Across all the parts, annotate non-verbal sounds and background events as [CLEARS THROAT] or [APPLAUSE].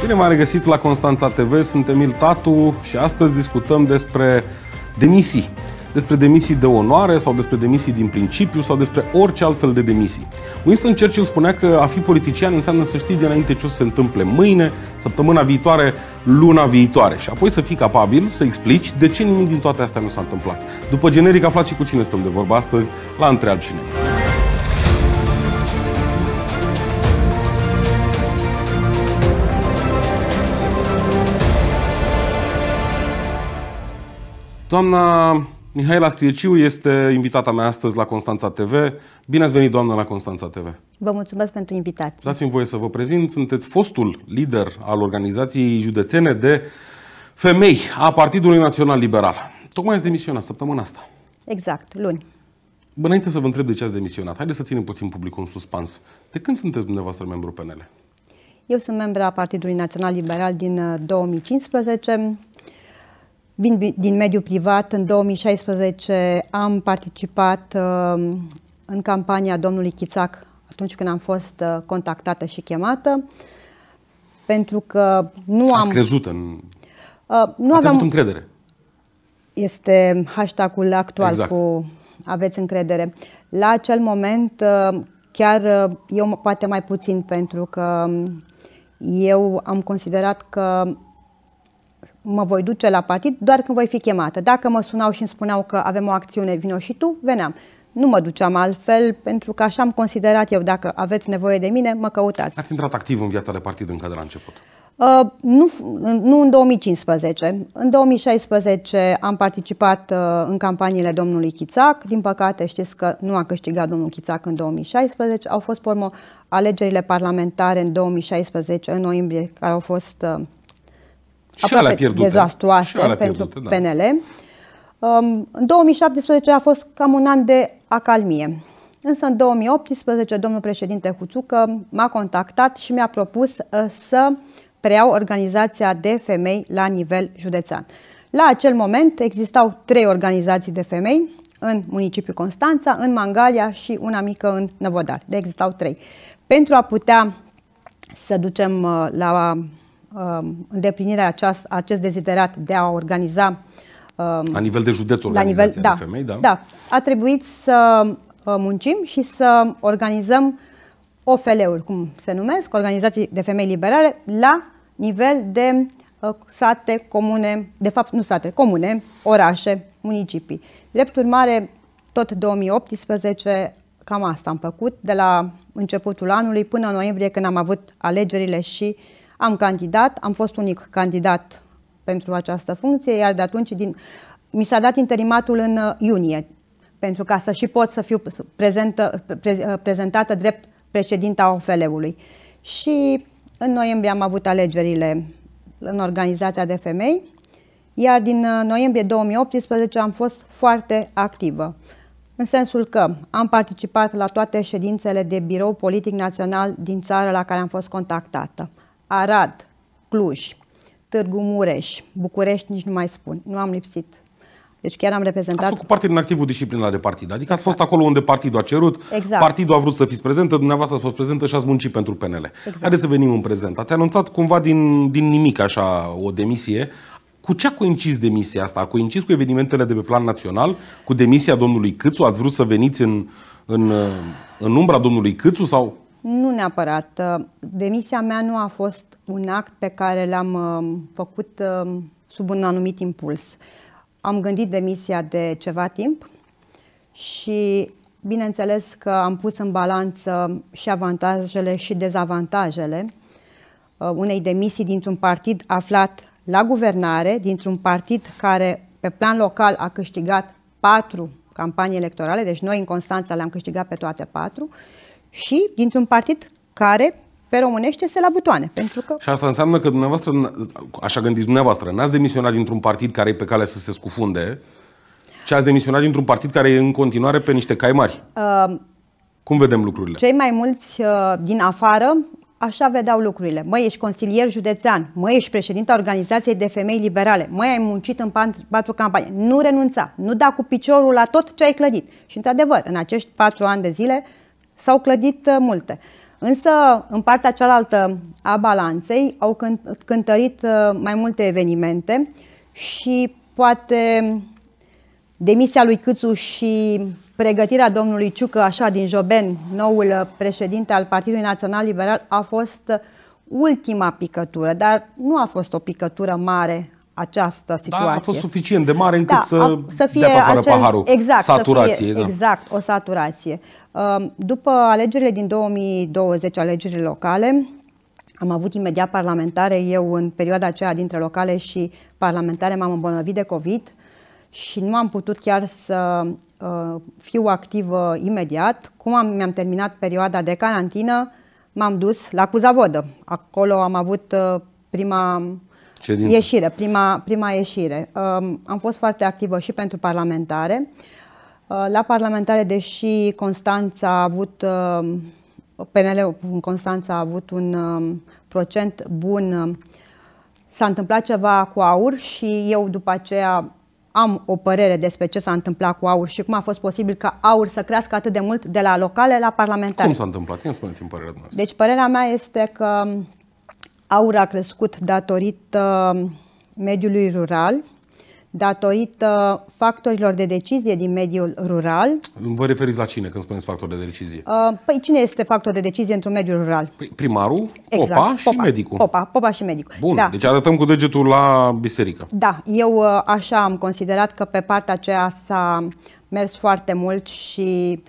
Bine m-am regăsit la Constanța TV, sunt Emil Tatu și astăzi discutăm despre demisii. Despre demisii de onoare sau despre demisii din principiu sau despre orice altfel de demisii. Winston Churchill spunea că a fi politician înseamnă să știi dinainte ce o să se întâmple mâine, săptămâna viitoare, luna viitoare și apoi să fii capabil să explici de ce nimic din toate astea nu s-a întâmplat. După generic aflați și cu cine stăm de vorba astăzi la Între Alb și Negru. Doamna Mihaela Scrieciu este invitata mea astăzi la Constanța TV. Bine ați venit, doamnă, la Constanța TV. Vă mulțumesc pentru invitație. Dați-mi voie să vă prezint. Sunteți fostul lider al organizației județene de femei a Partidului Național Liberal. Tocmai ați demisionat săptămâna asta. Exact, luni. Bă, înainte să vă întreb de ce ați demisionat, haideți să ținem puțin publicul în suspans. De când sunteți dumneavoastră membru PNL? Eu sunt membru a Partidului Național Liberal din 2015. Uh, Vin din mediul privat. În 2016 am participat uh, în campania domnului Chițac atunci când am fost uh, contactată și chemată, pentru că nu Ați am... crezut în... Uh, nu Ați aveam... avut încredere. Este hashtag-ul actual exact. cu aveți încredere. La acel moment, uh, chiar eu poate mai puțin, pentru că um, eu am considerat că mă voi duce la partid doar când voi fi chemată. Dacă mă sunau și îmi spuneau că avem o acțiune, vino și tu, veneam. Nu mă duceam altfel, pentru că așa am considerat eu, dacă aveți nevoie de mine, mă căutați. Ați intrat activ în viața de partid încă de la început? Uh, nu, nu în 2015. În 2016 am participat uh, în campaniile domnului Chițac. Din păcate știți că nu a câștigat domnul Chițac în 2016. Au fost, pormă, alegerile parlamentare în 2016, în noiembrie, care au fost uh, și alea pierdute. dezastruoase și alea pierdute, da. PNL. Um, în 2017 a fost cam un an de acalmie. Însă în 2018 domnul președinte Huțucă m-a contactat și mi-a propus uh, să preiau organizația de femei la nivel județean. La acel moment existau trei organizații de femei în municipiul Constanța, în Mangalia și una mică în Năvodar. De deci existau trei. Pentru a putea să ducem uh, la Um, îndeplinirea aceast, acest deziderat de a organiza um, la nivel de județ la nivel, da, de femei, da? Da. A trebuit să uh, muncim și să organizăm OFL-uri, cum se numesc, organizații de femei liberale, la nivel de uh, sate, comune, de fapt nu sate, comune, orașe, municipii. Drept urmare, tot 2018, cam asta am făcut, de la începutul anului până în noiembrie, când am avut alegerile și uh, am candidat, am fost unic candidat pentru această funcție, iar de atunci din, mi s-a dat interimatul în uh, iunie, pentru ca să și pot să fiu prezentă, pre, uh, prezentată drept președinta OFL-ului. Și în noiembrie am avut alegerile în organizația de femei, iar din uh, noiembrie 2018 am fost foarte activă, în sensul că am participat la toate ședințele de birou politic național din țară la care am fost contactată. Arad, Cluj, Târgu Mureș, București, nici nu mai spun, nu am lipsit. Deci chiar am reprezentat... Ați făcut parte din activul disciplinar de partid, adică ați exact. fost acolo unde partidul a cerut, exact. partidul a vrut să fiți prezentă, dumneavoastră ați fost prezentă și ați muncit pentru PNL. Exact. Haideți să venim în prezent. Ați anunțat cumva din, din nimic așa o demisie. Cu ce a coincis demisia asta? A coincis cu evenimentele de pe plan național, cu demisia domnului Câțu? Ați vrut să veniți în, în, în umbra domnului Câțu sau nu neapărat. Uh, demisia mea nu a fost un act pe care l-am uh, făcut uh, sub un anumit impuls. Am gândit demisia de ceva timp și bineînțeles că am pus în balanță și avantajele și dezavantajele unei demisii dintr-un partid aflat la guvernare, dintr-un partid care pe plan local a câștigat patru campanii electorale, deci noi în Constanța le-am câștigat pe toate patru, uh, și dintr-un partid care pe românește se la butoane. Pentru că... Și asta înseamnă că dumneavoastră, așa gândiți dumneavoastră, n-ați demisionat dintr-un partid care e pe cale să se scufunde, ci ați demisionat dintr-un partid care e în continuare pe niște cai mari. Uh, Cum vedem lucrurile? Cei mai mulți uh, din afară așa vedeau lucrurile. Măi, ești consilier județean, măi, ești președinte organizației de femei liberale, măi, ai muncit în patru campanii. Nu renunța, nu da cu piciorul la tot ce ai clădit. Și într-adevăr, în acești patru ani de zile, uh, S-au clădit uh, multe. Însă, în partea cealaltă a balanței, au cântărit uh, mai multe evenimente și poate demisia lui Câțu și pregătirea domnului Ciucă, așa, din Joben, noul uh, președinte al Partidului Național Liberal, a fost ultima picătură, dar nu a fost o picătură mare această situație. Da, a fost suficient de mare încât da, să, a, să fie dea pe acel, paharul. Exact, saturație, să fie, da. exact, o saturație. După alegerile din 2020, alegerile locale, am avut imediat parlamentare, eu în perioada aceea dintre locale și parlamentare m-am îmbolnăvit de COVID și nu am putut chiar să uh, fiu activă imediat. Cum am, mi-am terminat perioada de carantină, m-am dus la Cuzavodă. Acolo am avut uh, prima ieșire, prima, prima ieșire. Um, am fost foarte activă și pentru parlamentare. Uh, Uh, la parlamentare, deși Constanța a avut, uh, PNL în Constanța a avut un um, procent bun, um, s-a întâmplat ceva cu aur și eu după aceea am o părere despre ce s-a întâmplat cu aur și cum a fost posibil ca aur să crească atât de mult de la locale la parlamentare. Cum s-a întâmplat? Ia spuneți în părerea dumneavoastră. Deci părerea mea este că um, aur a crescut datorită mediului rural, datorită factorilor de decizie din mediul rural. Vă referiți la cine când spuneți factor de decizie? Uh, păi cine este factor de decizie într-un mediu rural? Păi primarul, exact, popa, popa și medicul. Popa, popa și medicul. Bun, da. deci arătăm cu degetul la biserică. Da, eu uh, așa am considerat că pe partea aceea s-a mers foarte mult și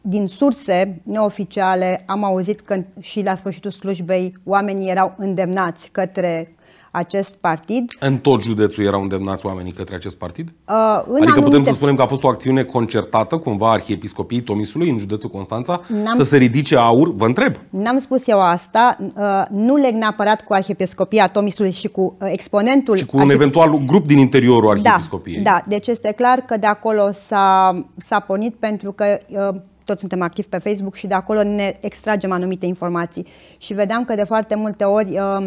din surse neoficiale am auzit că și la sfârșitul slujbei oamenii erau îndemnați către acest partid. În tot județul erau îndemnați oamenii către acest partid? Uh, adică anumite... putem să spunem că a fost o acțiune concertată, cumva, arhiepiscopii Tomisului în județul Constanța, să se ridice aur? Vă întreb. N-am spus eu asta. Uh, nu leg neapărat cu arhiepiscopia Tomisului și cu uh, exponentul. Și cu un eventual grup din interiorul da, arhiepiscopiei. Da, da, deci este clar că de acolo s-a, s-a pornit pentru că... Uh, toți suntem activi pe Facebook și de acolo ne extragem anumite informații. Și vedeam că de foarte multe ori uh,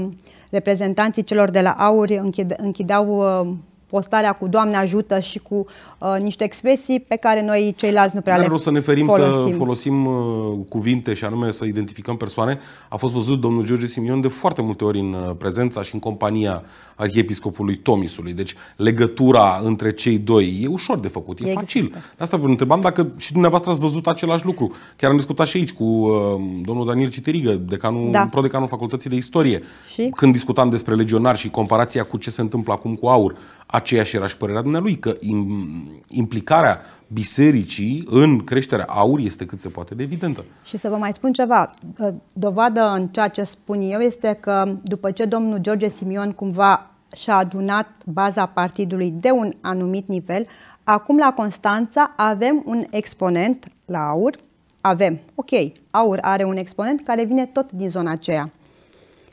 reprezentanții celor de la AUR închid, închideau uh, postarea cu Doamne ajută și cu uh, niște expresii pe care noi ceilalți nu prea Dar le folosim. să ne ferim folosim. să folosim uh, cuvinte și anume să identificăm persoane. A fost văzut domnul George Simion de foarte multe ori în uh, prezența și în compania arhiepiscopului Tomisului. Deci legătura între cei doi e ușor de făcut, e Există. facil. De asta vă întrebam dacă și dumneavoastră ați văzut același lucru. Chiar am discutat și aici cu uh, domnul Daniel Citerigă, decanul, da. prodecanul Facultății de Istorie, și? când discutam despre legionari și comparația cu ce se întâmplă acum cu aur. Aceeași era și părerea dumnealui că implicarea bisericii în creșterea aurii este cât se poate de evidentă. Și să vă mai spun ceva, ă, dovadă în ceea ce spun eu este că după ce domnul George Simion cumva și-a adunat baza partidului de un anumit nivel, acum la Constanța avem un exponent la aur, avem, ok, aur are un exponent care vine tot din zona aceea.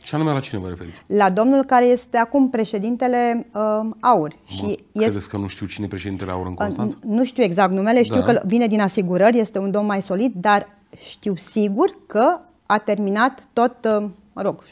Și anume la cine vă referiți? La domnul care este acum președintele uh, AUR. Mă, și credeți este... că nu știu cine e președintele AUR în Constanța? Uh, nu știu exact numele, știu da. că vine din asigurări, este un domn mai solid, dar știu sigur că a terminat tot, uh, mă rog,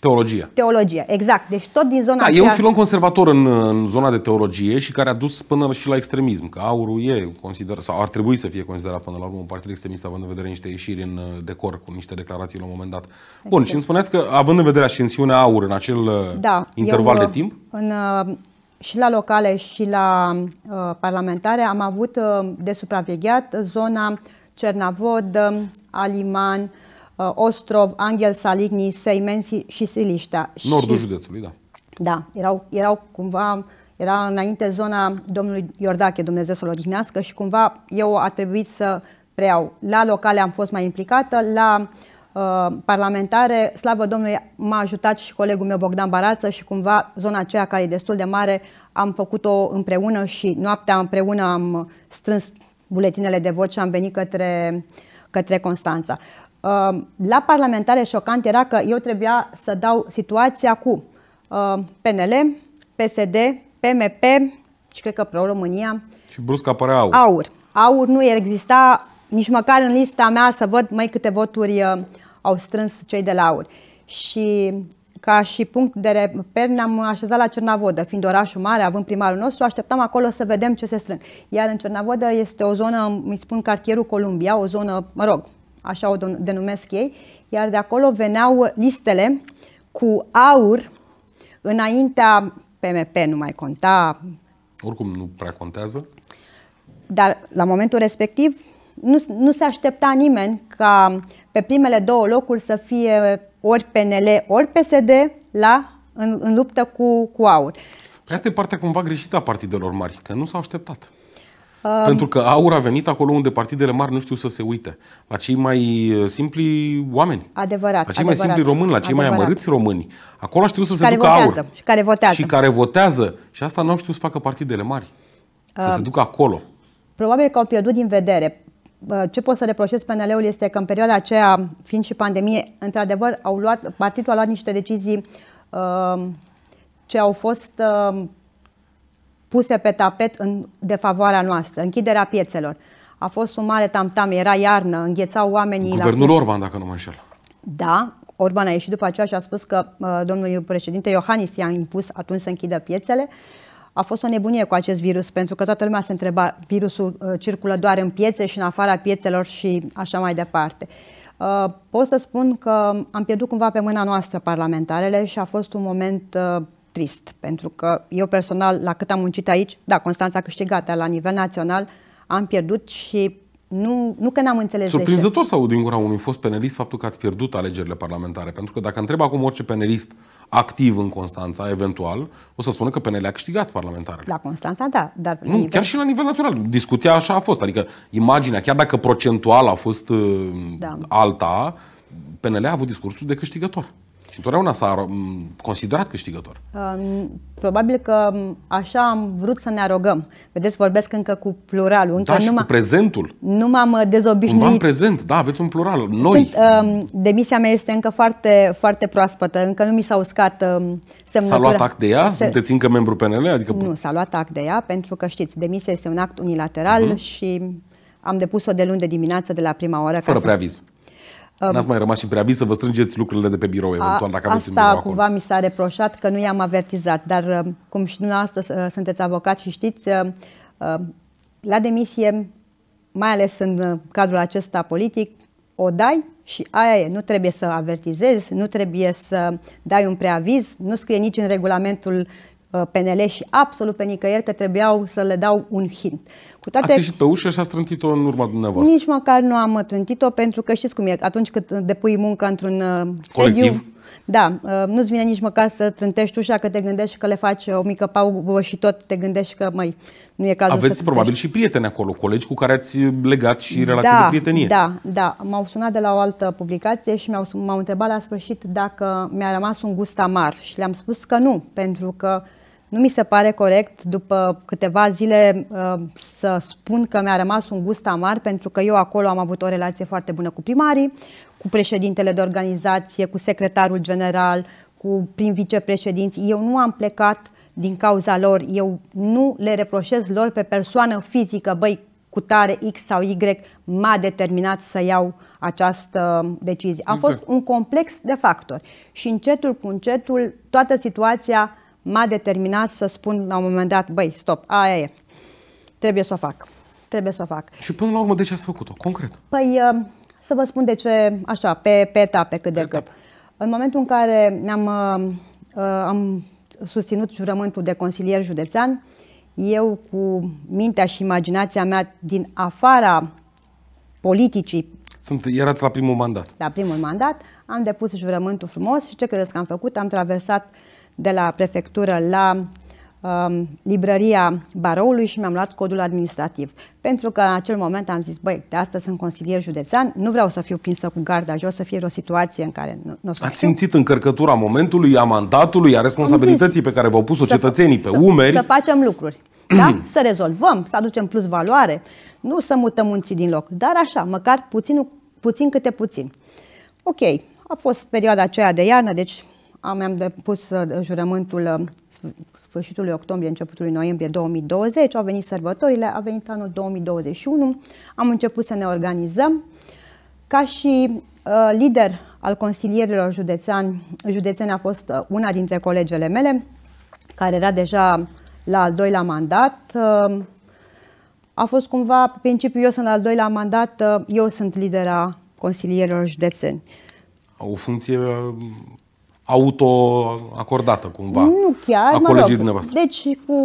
Teologia. Teologia, exact. Deci tot din zona... Da, aceea... e un filon conservator în, în zona de teologie și care a dus până și la extremism. Că aurul e considerat, sau ar trebui să fie considerat până la urmă un partid extremist, având în vedere niște ieșiri în uh, decor cu niște declarații la un moment dat. Bun, și exact. îmi spuneați că, având în vedere ascensiunea aur în acel uh, da, interval eu, de timp... În, uh, și la locale și la uh, parlamentare am avut uh, de supravegheat zona Cernavod, Aliman, uh, Uh, Ostrov, Angel Saligni, Seimen și Siliștea. Nordul și, județului, da. Da, erau, erau cumva, era înainte zona domnului Iordache, Dumnezeu să-l odihnească și cumva eu a trebuit să preiau. La locale am fost mai implicată, la uh, parlamentare, slavă Domnului, m-a ajutat și colegul meu Bogdan Barață și cumva zona aceea care e destul de mare am făcut-o împreună și noaptea împreună am strâns buletinele de vot și am venit către, către Constanța. Um, la parlamentare șocant era că eu trebuia să dau situația cu um, PNL, PSD, PMP și cred că Pro-România. Și brusc apărea aur. Aur. Aur nu exista nici măcar în lista mea să văd mai câte voturi uh, au strâns cei de la aur. Și ca și punct de reper ne-am așezat la Cernavodă, fiind orașul mare, având primarul nostru, așteptam acolo să vedem ce se strâng. Iar în Cernavodă este o zonă, mi spun cartierul Columbia, o zonă, mă rog, așa o denumesc ei, iar de acolo veneau listele cu aur înaintea PMP, nu mai conta. Oricum nu prea contează. Dar la momentul respectiv nu, nu se aștepta nimeni ca pe primele două locuri să fie ori PNL, ori PSD la, în, în luptă cu, cu aur. asta e partea cumva greșită a partidelor mari, că nu s-au așteptat. Pentru că aur a venit acolo unde partidele mari nu știu să se uite. La cei mai uh, simpli oameni. Adevărat. La cei adevărat, mai simpli români, la cei adevărat. mai amărâți români. Acolo știu să și se care ducă votează, aur. Și care votează. Și care votează. Și asta nu știu să facă partidele mari. Să uh, se um, ducă acolo. Probabil că au pierdut din vedere. Uh, ce pot să reproșez PNL-ul este că în perioada aceea, fiind și pandemie, într-adevăr, au luat, partidul a luat niște decizii uh, ce au fost uh, puse pe tapet în defavoarea noastră, închiderea piețelor. A fost un mare tamtam, era iarnă, înghețau oamenii Guvernul la... Orban, dacă nu mă înșel. Da, Orban a ieșit după aceea și a spus că uh, domnul președinte Iohannis i-a impus atunci să închidă piețele. A fost o nebunie cu acest virus, pentru că toată lumea se întreba, virusul uh, circulă doar în piețe și în afara piețelor și așa mai departe. Uh, pot să spun că am pierdut cumva pe mâna noastră parlamentarele și a fost un moment uh, trist, pentru că eu personal, la cât am muncit aici, da, Constanța a câștigat, dar la nivel național am pierdut și nu, nu că n-am înțeles Surprinzător să aud din gura unui fost penalist faptul că ați pierdut alegerile parlamentare, pentru că dacă întreb acum orice penalist activ în Constanța, eventual, o să spună că PNL a câștigat parlamentare. La Constanța, da. Dar nu, nivel... chiar și la nivel național. Discuția așa a fost. Adică imaginea, chiar dacă procentual a fost da. Uh, alta, PNL a avut discursul de câștigător. Și întotdeauna s-a considerat câștigător. Uh, probabil că așa am vrut să ne arogăm. Vedeți, vorbesc încă cu pluralul. Încă da, nu și cu prezentul. Nu m-am uh, dezobișnuit. Cumva în prezent, da, aveți un plural. Noi. Sunt, uh, demisia mea este încă foarte, foarte proaspătă. Încă nu mi s-a uscat uh, semnătura. S-a luat act de ea? Se... Sunteți încă membru PNL? Adică... Nu, s-a luat act de ea pentru că știți, demisia este un act unilateral uh-huh. și am depus-o de luni de dimineață de la prima oră. Fără ca preaviz. Să... N-ați mai rămas și prea să vă strângeți lucrurile de pe birou, eventual, dacă aveți Asta un cumva acolo. mi s-a reproșat că nu i-am avertizat, dar uh, cum și dumneavoastră uh, sunteți avocat și știți, uh, la demisie, mai ales în cadrul acesta politic, o dai și aia e, nu trebuie să avertizezi, nu trebuie să dai un preaviz, nu scrie nici în regulamentul Uh, PNL și absolut pe nicăieri că trebuiau să le dau un hint. Cu toate... Ați ieșit pe ușă și a trântit o în urma dumneavoastră. Nici măcar nu am trântit-o pentru că știți cum e, atunci când depui muncă într-un uh, sediu, da, uh, nu-ți vine nici măcar să trântești ușa că te gândești că le faci o mică pauză și tot te gândești că, mai nu e cazul Aveți să probabil și prieteni acolo, colegi cu care ați legat și da, relații da, de prietenie. Da, da. M-au sunat de la o altă publicație și m-au, m-au întrebat la sfârșit dacă mi-a rămas un gust amar și le-am spus că nu, pentru că nu mi se pare corect după câteva zile uh, să spun că mi-a rămas un gust amar pentru că eu acolo am avut o relație foarte bună cu primarii, cu președintele de organizație, cu secretarul general, cu prim vicepreședinți. Eu nu am plecat din cauza lor, eu nu le reproșez lor pe persoană fizică, băi, cu tare X sau Y m-a determinat să iau această decizie. A exact. fost un complex de factori și încetul cu încetul toată situația m-a determinat să spun la un moment dat, băi, stop, aia e, trebuie să o fac, trebuie să o fac. Și până la urmă de ce ați făcut-o, concret? Păi, uh, să vă spun de ce, așa, pe, pe etape cât de cât. În momentul în care am, uh, uh, am susținut jurământul de consilier județean, eu cu mintea și imaginația mea din afara politicii sunt, erați la primul mandat. La primul mandat, am depus jurământul frumos și ce credeți că am făcut? Am traversat uh, de la prefectură la um, librăria baroului și mi-am luat codul administrativ. Pentru că în acel moment am zis, băi, de astăzi sunt consilier județean, nu vreau să fiu prinsă cu garda jos, să fie o situație în care nu, nu o să Ați simțit încărcătura momentului, a mandatului, a responsabilității zis, pe care v-au pus-o cetățenii pe să, umeri? Să facem lucruri, [CLEARS THROAT] da? să rezolvăm, să aducem plus valoare, nu să mutăm munții din loc, dar așa, măcar puțin, puțin câte puțin. Ok, a fost perioada aceea de iarnă, deci mi-am depus uh, jurământul uh, sfârșitului octombrie, începutului noiembrie 2020, au venit sărbătorile, a venit anul 2021, am început să ne organizăm. Ca și uh, lider al consilierilor județean, județeni a fost uh, una dintre colegele mele, care era deja la al doilea mandat. Uh, a fost cumva, pe principiu, eu sunt la al doilea mandat, uh, eu sunt lidera consilierilor județeni. O funcție autoacordată cumva nu chiar, a mă rog, dumneavoastră. Deci cu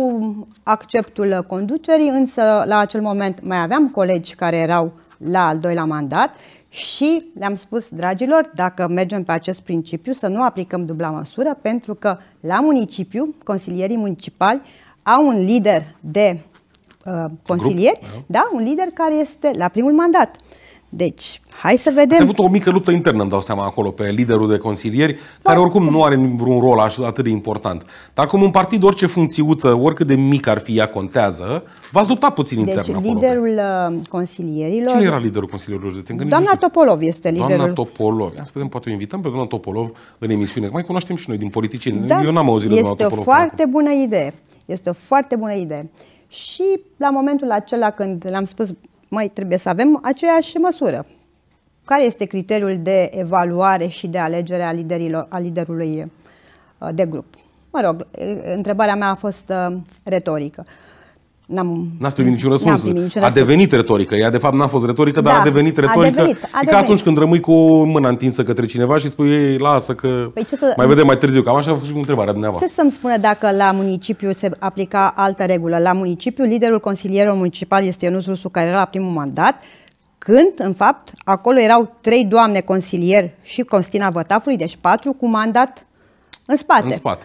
acceptul conducerii, însă la acel moment mai aveam colegi care erau la al doilea mandat și le-am spus, dragilor, dacă mergem pe acest principiu, să nu aplicăm dubla măsură, pentru că la municipiu, consilierii municipali au un lider de uh, consilieri, da. da? un lider care este la primul mandat. Deci, hai să vedem. Ați avut o mică luptă internă, îmi dau seama, acolo, pe liderul de consilieri, da. care oricum nu are vreun rol așa atât de important. Dar cum un partid, orice funcțiuță, oricât de mic ar fi, ea contează, v-ați luptat puțin deci, intern Deci, liderul acolo, pe... Uh, consilierilor... Cine era liderul consilierilor județean? Doamna Topolov este liderul. Doamna Topolov. Ia să vedem, poate o invităm pe doamna Topolov în emisiune. Mai cunoaștem și noi din politicieni. Da, Eu n-am auzit este de doamna Topolov. Este o foarte bună idee. Este o foarte bună idee. Și la momentul acela când l-am spus mai trebuie să avem aceeași măsură. Care este criteriul de evaluare și de alegere a, liderilor, a liderului uh, de grup? Mă rog, uh, întrebarea mea a fost uh, retorică. N-am, N-ați primit niciun răspuns. Primit niciun răspuns. A devenit retorică. Ea, de fapt, n-a fost retorică, dar da, a devenit retorică. A devenit, a devenit. E ca atunci când rămâi cu mâna întinsă către cineva și spui, ei, lasă că păi ce să, mai vedem mai târziu. Cam așa a fost și cu întrebarea dumneavoastră. Ce să-mi spune dacă la municipiu se aplica altă regulă? La municipiu, liderul consilierului municipal este Ionuț Rusu, care era la primul mandat, când, în fapt, acolo erau trei doamne consilieri și Constina Vătafului, deci patru cu mandat în spate. În spate.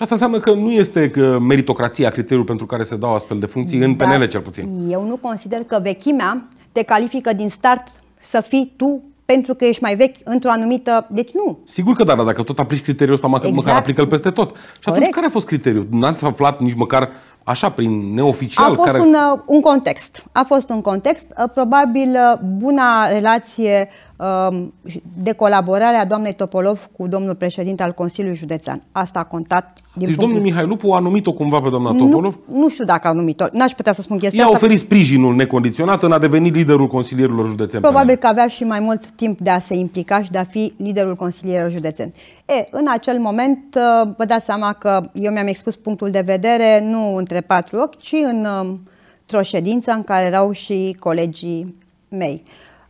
Și asta înseamnă că nu este meritocrația criteriul pentru care se dau astfel de funcții, în da. PNL cel puțin. Eu nu consider că vechimea te califică din start să fii tu pentru că ești mai vechi într-o anumită... Deci nu. Sigur că da, dar dacă tot aplici criteriul ăsta, exact. măcar aplică-l peste tot. Și Corect. atunci care a fost criteriul? N-ați aflat nici măcar așa, prin neoficial. A fost care... un, uh, un context. A fost un context. Uh, probabil uh, buna relație um, de colaborare a doamnei Topolov cu domnul președinte al Consiliului Județean. Asta a contat. Din deci domnul Mihai Lupu a numit-o cumva pe doamna Topolov? Nu, nu știu dacă a numit-o. N-aș putea să spun chestia Ea asta. a oferit sprijinul necondiționat în a deveni liderul consilierilor județeni. Probabil că avea și mai mult timp de a se implica și de a fi liderul consilierilor județeni. E, în acel moment uh, vă dați seama că eu mi-am expus punctul de vedere nu între patru ochi, ci în, um, într-o ședință în care erau și colegii mei.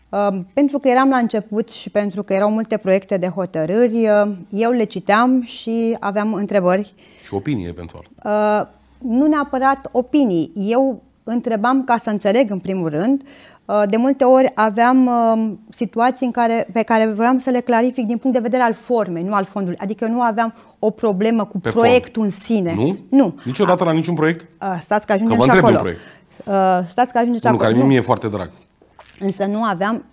Uh, pentru că eram la început și pentru că erau multe proiecte de hotărâri, uh, eu le citeam și aveam întrebări. Și opinii, eventual. Nu neapărat opinii. Eu întrebam ca să înțeleg în primul rând. Uh, de multe ori aveam uh, situații în care, pe care vreau să le clarific din punct de vedere al formei, nu al fondului. Adică nu aveam o problemă cu pe proiectul fond. în sine. Nu? Nu. Niciodată la niciun proiect? Uh, stați că ajungem că și acolo. proiect. Stați că ajungem și acolo. Care nu, care mie e foarte drag însă nu aveam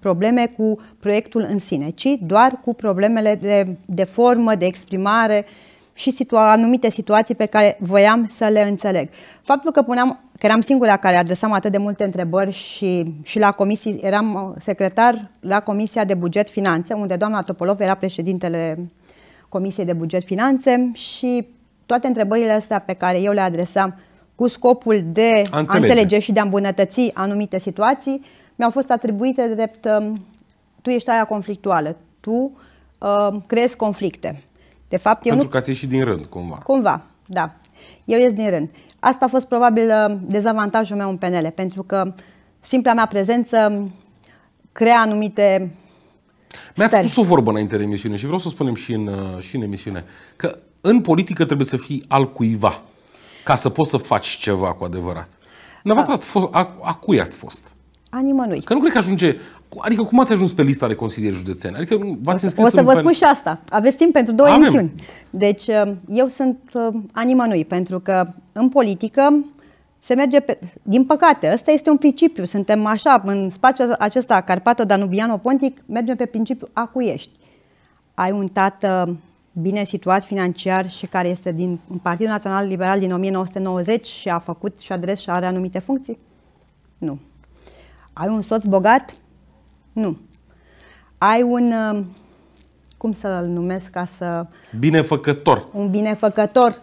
probleme cu proiectul în sine, ci doar cu problemele de, de formă, de exprimare și situa- anumite situații pe care voiam să le înțeleg. Faptul că puneam că eram singura care adresam atât de multe întrebări și, și la comisii, eram uh, secretar la Comisia de Buget Finanțe, unde doamna Topolov era președintele Comisiei de Buget Finanțe și toate întrebările astea pe care eu le adresam cu scopul de a înțelege, a înțelege și de a îmbunătăți anumite situații, mi-au fost atribuite de drept um, tu ești aia conflictuală, tu uh, creezi conflicte. De fapt, eu nu... că ați ieșit din rând, cumva. Cumva, da. Eu ies din rând. Asta a fost probabil uh, dezavantajul meu în PNL, pentru că simpla mea prezență crea anumite Mi-ați spus o vorbă înainte de emisiune și vreau să spunem și în, uh, și în emisiune, că în politică trebuie să fii al cuiva ca să poți să faci ceva cu adevărat. Dumneavoastră, a, a, a cui ați fost? A nimănui. Că nu cred că ajunge Adică cum ați ajuns pe lista de consilieri județeni? Adică v-ați O să vă spun și asta. Aveți timp pentru două Avem. emisiuni. Deci uh, eu sunt uh, anima noi, pentru că în politică se merge pe... Din păcate, ăsta este un principiu. Suntem așa, în spațiul acesta Carpato-Danubiano-Pontic, mergem pe principiu acuiești. Ai un tată bine situat financiar și care este din Partidul Național Liberal din 1990 și a făcut și adres și are anumite funcții? Nu. Ai un soț bogat? Nu. Ai un, uh, cum să-l numesc ca să... Binefăcător. Un binefăcător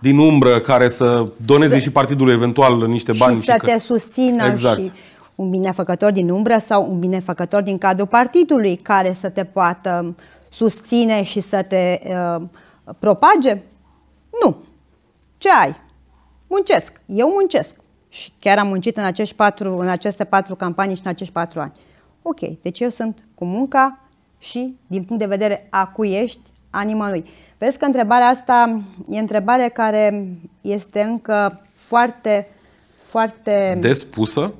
din umbră care să doneze să, și partidului eventual niște bani. Și, și să că... te susțină exact. și un binefăcător din umbră sau un binefăcător din cadrul partidului care să te poată susține și să te uh, propage? Nu. Ce ai? Muncesc. Eu muncesc. Și chiar am muncit în, acești patru, în aceste patru campanii și în acești patru ani. Ok, deci eu sunt cu munca și din punct de vedere a cui ești, a nimănui. Vezi că întrebarea asta e întrebare care este încă foarte, foarte... Despusă?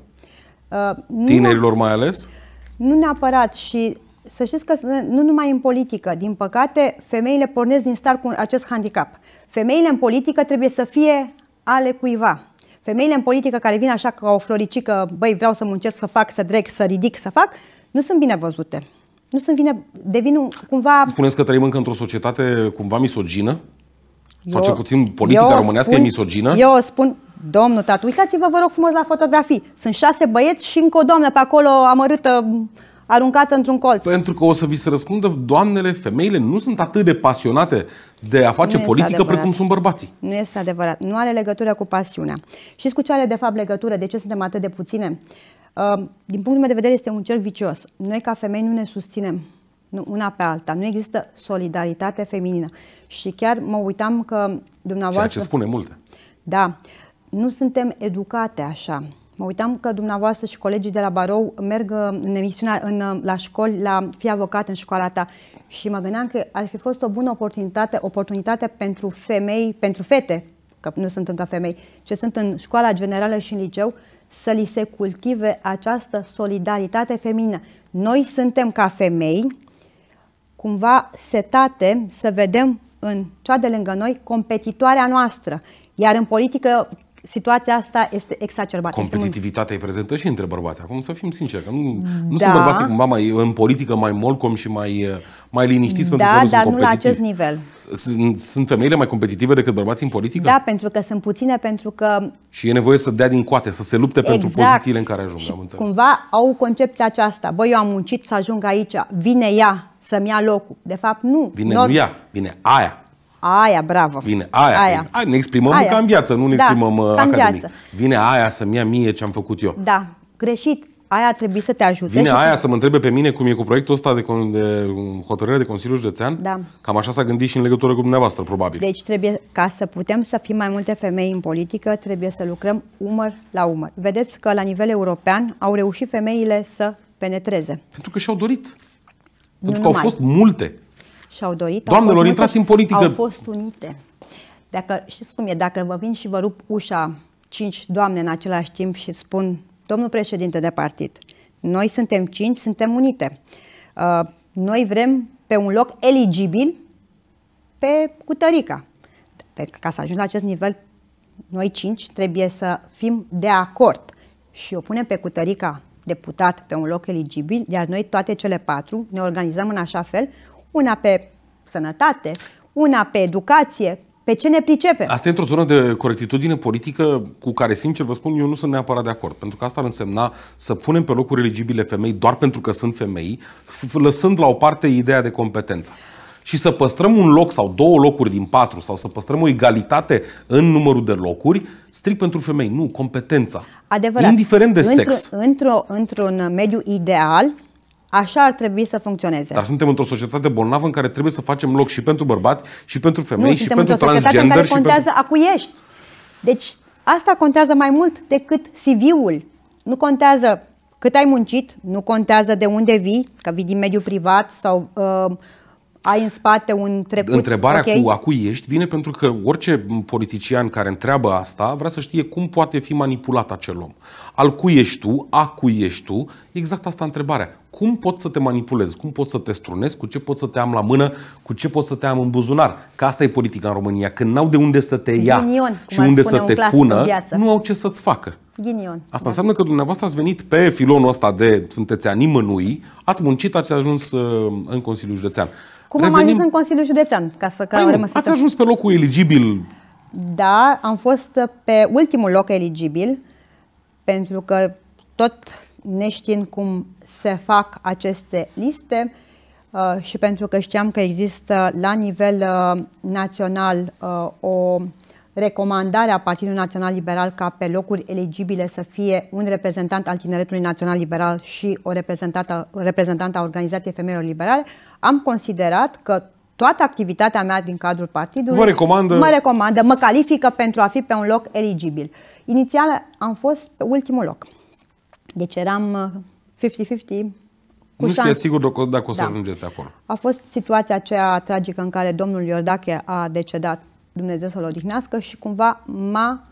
Uh, Tinerilor mai ales? Nu neapărat și să știți că nu numai în politică, din păcate, femeile pornesc din start cu acest handicap. Femeile în politică trebuie să fie ale cuiva. Femeile în politică care vin așa ca o floricică, băi, vreau să muncesc, să fac, să drec, să ridic, să fac, nu sunt bine văzute. Nu sunt bine, devin un, cumva... Spuneți că trăim încă într-o societate cumva misogină? Eu, Sau cel puțin politica românească spun, e misogină? Eu o spun, domnul tată, uitați-vă vă rog frumos la fotografii. Sunt șase băieți și încă o doamnă pe acolo amărâtă aruncată într-un colț. Pentru că o să vi se răspundă, doamnele, femeile nu sunt atât de pasionate de a face nu politică adevărat. precum sunt bărbații. Nu este adevărat. Nu are legătură cu pasiunea. Știți cu ce are de fapt legătură? De ce suntem atât de puține? Uh, din punctul meu de vedere este un cerc vicios. Noi ca femei nu ne susținem una pe alta. Nu există solidaritate feminină. Și chiar mă uitam că dumneavoastră... Ceea ce spune multe. Da. Nu suntem educate așa. Mă uitam că dumneavoastră și colegii de la Barou merg uh, în emisiunea în, uh, la școli, la fi avocat în școala ta și mă gândeam că ar fi fost o bună oportunitate, oportunitate pentru femei, pentru fete, că nu sunt încă femei, ce sunt în școala generală și în liceu, să li se cultive această solidaritate feminină. Noi suntem ca femei cumva setate să vedem în cea de lângă noi competitoarea noastră. Iar în politică situația asta este exacerbată. Competitivitatea este mult... e prezentă și între bărbați. Acum să fim sinceri, că nu, da. nu sunt bărbații cumva mai, în politică mai molcom și mai, uh, mai liniștiți da, pentru că nu dar sunt nu la acest nivel. Sunt, sunt femeile mai competitive decât bărbații în politică? Da, pentru că sunt puține, pentru că... Și e nevoie să dea din coate, să se lupte exact. pentru pozițiile în care ajung, și am înțeles. cumva au concepția aceasta. Băi, eu am muncit să ajung aici, vine ea să-mi ia locul. De fapt, nu. Vine Nor- nu ea, vine aia. Aia, bravo. Vine aia. aia. aia ne exprimăm aia. ca în viață, nu ne da, exprimăm uh, academic. Viață. Vine aia să-mi ia mie ce am făcut eu. Da, greșit. Aia trebuie să te ajute. Vine aia să... să mă întrebe pe mine cum e cu proiectul ăsta de, de um, hotărâre de Consiliul Județean? Da. Cam așa s-a gândit și în legătură cu dumneavoastră, probabil. Deci trebuie, ca să putem să fim mai multe femei în politică, trebuie să lucrăm umăr la umăr. Vedeți că la nivel european au reușit femeile să penetreze. Pentru că și-au dorit. Nu Pentru numai. că au fost multe și-au dorit. Doamnelor, intrați în politică! Au fost unite. Dacă, știți cum e, dacă vă vin și vă rup ușa cinci doamne în același timp și spun, domnul președinte de partid, noi suntem cinci, suntem unite. Uh, noi vrem pe un loc eligibil pe Cutărica. Pe, ca să ajungi la acest nivel, noi cinci trebuie să fim de acord și o punem pe Cutărica deputat pe un loc eligibil, iar noi toate cele patru ne organizăm în așa fel una pe sănătate, una pe educație, pe ce ne pricepe. Asta e într-o zonă de corectitudine politică cu care, sincer, vă spun, eu nu sunt neapărat de acord. Pentru că asta ar însemna să punem pe locuri eligibile femei doar pentru că sunt femei, lăsând la o parte ideea de competență și să păstrăm un loc sau două locuri din patru sau să păstrăm o egalitate în numărul de locuri, strict pentru femei. Nu, competența. Adevărat. Indiferent de într sex. Într-un într mediu ideal, Așa ar trebui să funcționeze. Dar suntem într-o societate bolnavă în care trebuie să facem loc și pentru bărbați, și pentru femei, nu, și pentru transgender. în care contează pentru... acuiești. Deci, asta contează mai mult decât CV-ul. Nu contează cât ai muncit, nu contează de unde vii, că vii din mediul privat sau uh, ai în spate un trecut. Întrebarea okay. cu a cui ești vine pentru că orice politician care întreabă asta vrea să știe cum poate fi manipulat acel om. Al cui ești tu, a cui ești tu, exact asta întrebarea. Cum pot să te manipulez? Cum pot să te strunez? Cu ce pot să te am la mână? Cu ce pot să te am în buzunar? Că asta e politica în România. Când n-au de unde să te ia Ghinion, și unde să un te pună, nu au ce să-ți facă. Ghinion. Asta da. înseamnă că dumneavoastră ați venit pe filonul ăsta de sunteți a nimănui, ați muncit, ați ajuns uh, în Consiliul Județean. Cum Revenim... am ajuns în Consiliul Județean? Ca să, că Hai, Am ați să... ajuns pe locul eligibil? Da, am fost pe ultimul loc eligibil, pentru că tot neștiind cum se fac aceste liste uh, și pentru că știam că există la nivel uh, național uh, o recomandarea Partidului Național Liberal ca pe locuri eligibile să fie un reprezentant al Tineretului Național Liberal și o reprezentantă, reprezentantă a Organizației Femeilor Liberale, am considerat că toată activitatea mea din cadrul partidului Vă recomandă... mă recomandă, mă califică pentru a fi pe un loc eligibil. Inițial am fost pe ultimul loc. Deci eram 50-50 uh, nu știu sigur dacă, dacă o să da. ajungeți acolo. A fost situația aceea tragică în care domnul Iordache a decedat Dumnezeu să-l odihnească și cumva m-a,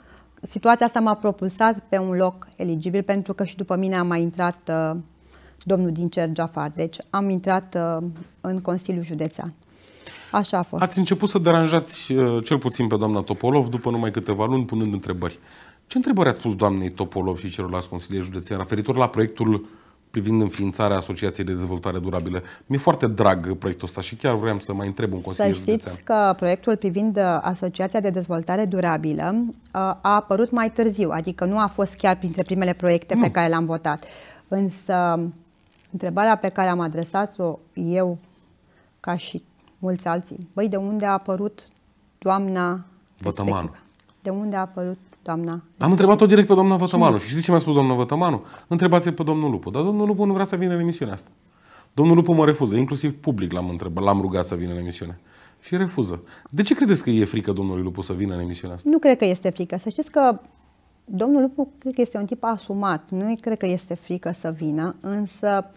situația asta m-a propulsat pe un loc eligibil pentru că și după mine a mai intrat uh, domnul din cer Jafar, deci am intrat uh, în Consiliul Județean. Așa a fost. Ați început să deranjați uh, cel puțin pe doamna Topolov după numai câteva luni punând întrebări. Ce întrebări ați pus doamnei Topolov și celorlalți consilieri județeni referitor la proiectul privind înființarea Asociației de Dezvoltare Durabilă. Mi-e foarte drag proiectul ăsta și chiar vreau să mai întreb un consilier Să știți județean. că proiectul privind uh, Asociația de Dezvoltare Durabilă uh, a apărut mai târziu, adică nu a fost chiar printre primele proiecte nu. pe care le-am votat. Însă întrebarea pe care am adresat-o eu, ca și mulți alții, băi, de unde a apărut doamna Vătăman. De unde a apărut doamna. Am întrebat-o direct pe doamna Vătămanu. Și știți ce mi-a spus doamna Vătămanu? Întrebați-l pe domnul Lupu. Dar domnul Lupu nu vrea să vină în emisiunea asta. Domnul Lupu mă refuză, inclusiv public l-am întrebat, l-am rugat să vină în emisiune. Și refuză. De ce credeți că e frică domnului Lupu să vină în emisiunea asta? Nu cred că este frică. Să știți că domnul Lupu cred că este un tip asumat. Nu cred că este frică să vină, însă